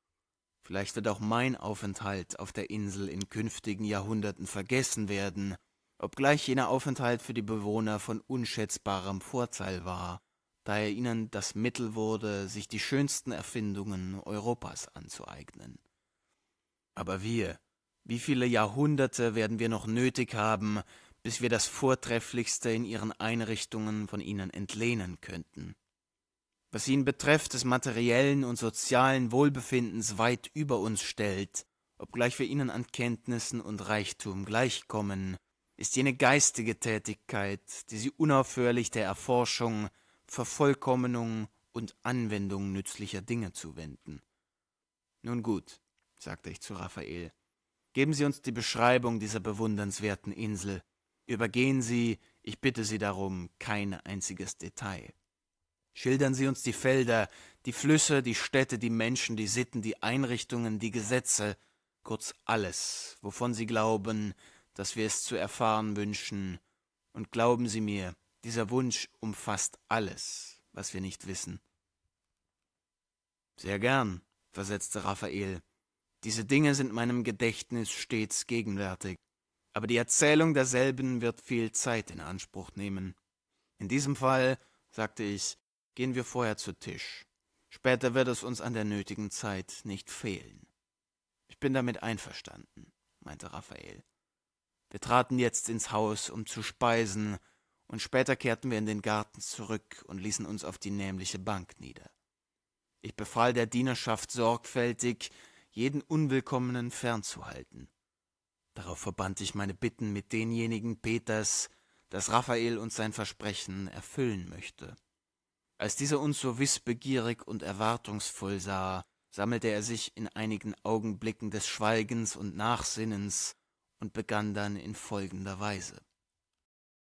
Vielleicht wird auch mein Aufenthalt auf der Insel in künftigen Jahrhunderten vergessen werden, obgleich jener Aufenthalt für die Bewohner von unschätzbarem Vorteil war, da er ihnen das Mittel wurde, sich die schönsten Erfindungen Europas anzueignen. Aber wir, wie viele Jahrhunderte werden wir noch nötig haben, bis wir das Vortrefflichste in ihren Einrichtungen von ihnen entlehnen könnten? Was ihn betrefft, des materiellen und sozialen Wohlbefindens weit über uns stellt, obgleich wir ihnen an Kenntnissen und Reichtum gleichkommen, ist jene geistige Tätigkeit, die sie unaufhörlich der Erforschung, Vervollkommnung und Anwendung nützlicher Dinge zuwenden. Nun gut, sagte ich zu Raphael, Geben Sie uns die Beschreibung dieser bewundernswerten Insel. Übergehen Sie, ich bitte Sie darum, kein einziges Detail. Schildern Sie uns die Felder, die Flüsse, die Städte, die Menschen, die Sitten, die Einrichtungen, die Gesetze, kurz alles, wovon Sie glauben, dass wir es zu erfahren wünschen. Und glauben Sie mir, dieser Wunsch umfasst alles, was wir nicht wissen. Sehr gern, versetzte Raphael, diese Dinge sind meinem Gedächtnis stets gegenwärtig, aber die Erzählung derselben wird viel Zeit in Anspruch nehmen. In diesem Fall, sagte ich, gehen wir vorher zu Tisch. Später wird es uns an der nötigen Zeit nicht fehlen. Ich bin damit einverstanden, meinte Raphael. Wir traten jetzt ins Haus, um zu speisen, und später kehrten wir in den Garten zurück und ließen uns auf die nämliche Bank nieder. Ich befahl der Dienerschaft sorgfältig, jeden Unwillkommenen fernzuhalten. Darauf verband ich meine Bitten mit denjenigen Peters, dass Raphael uns sein Versprechen erfüllen möchte. Als dieser uns so wissbegierig und erwartungsvoll sah, sammelte er sich in einigen Augenblicken des Schweigens und Nachsinnens und begann dann in folgender Weise.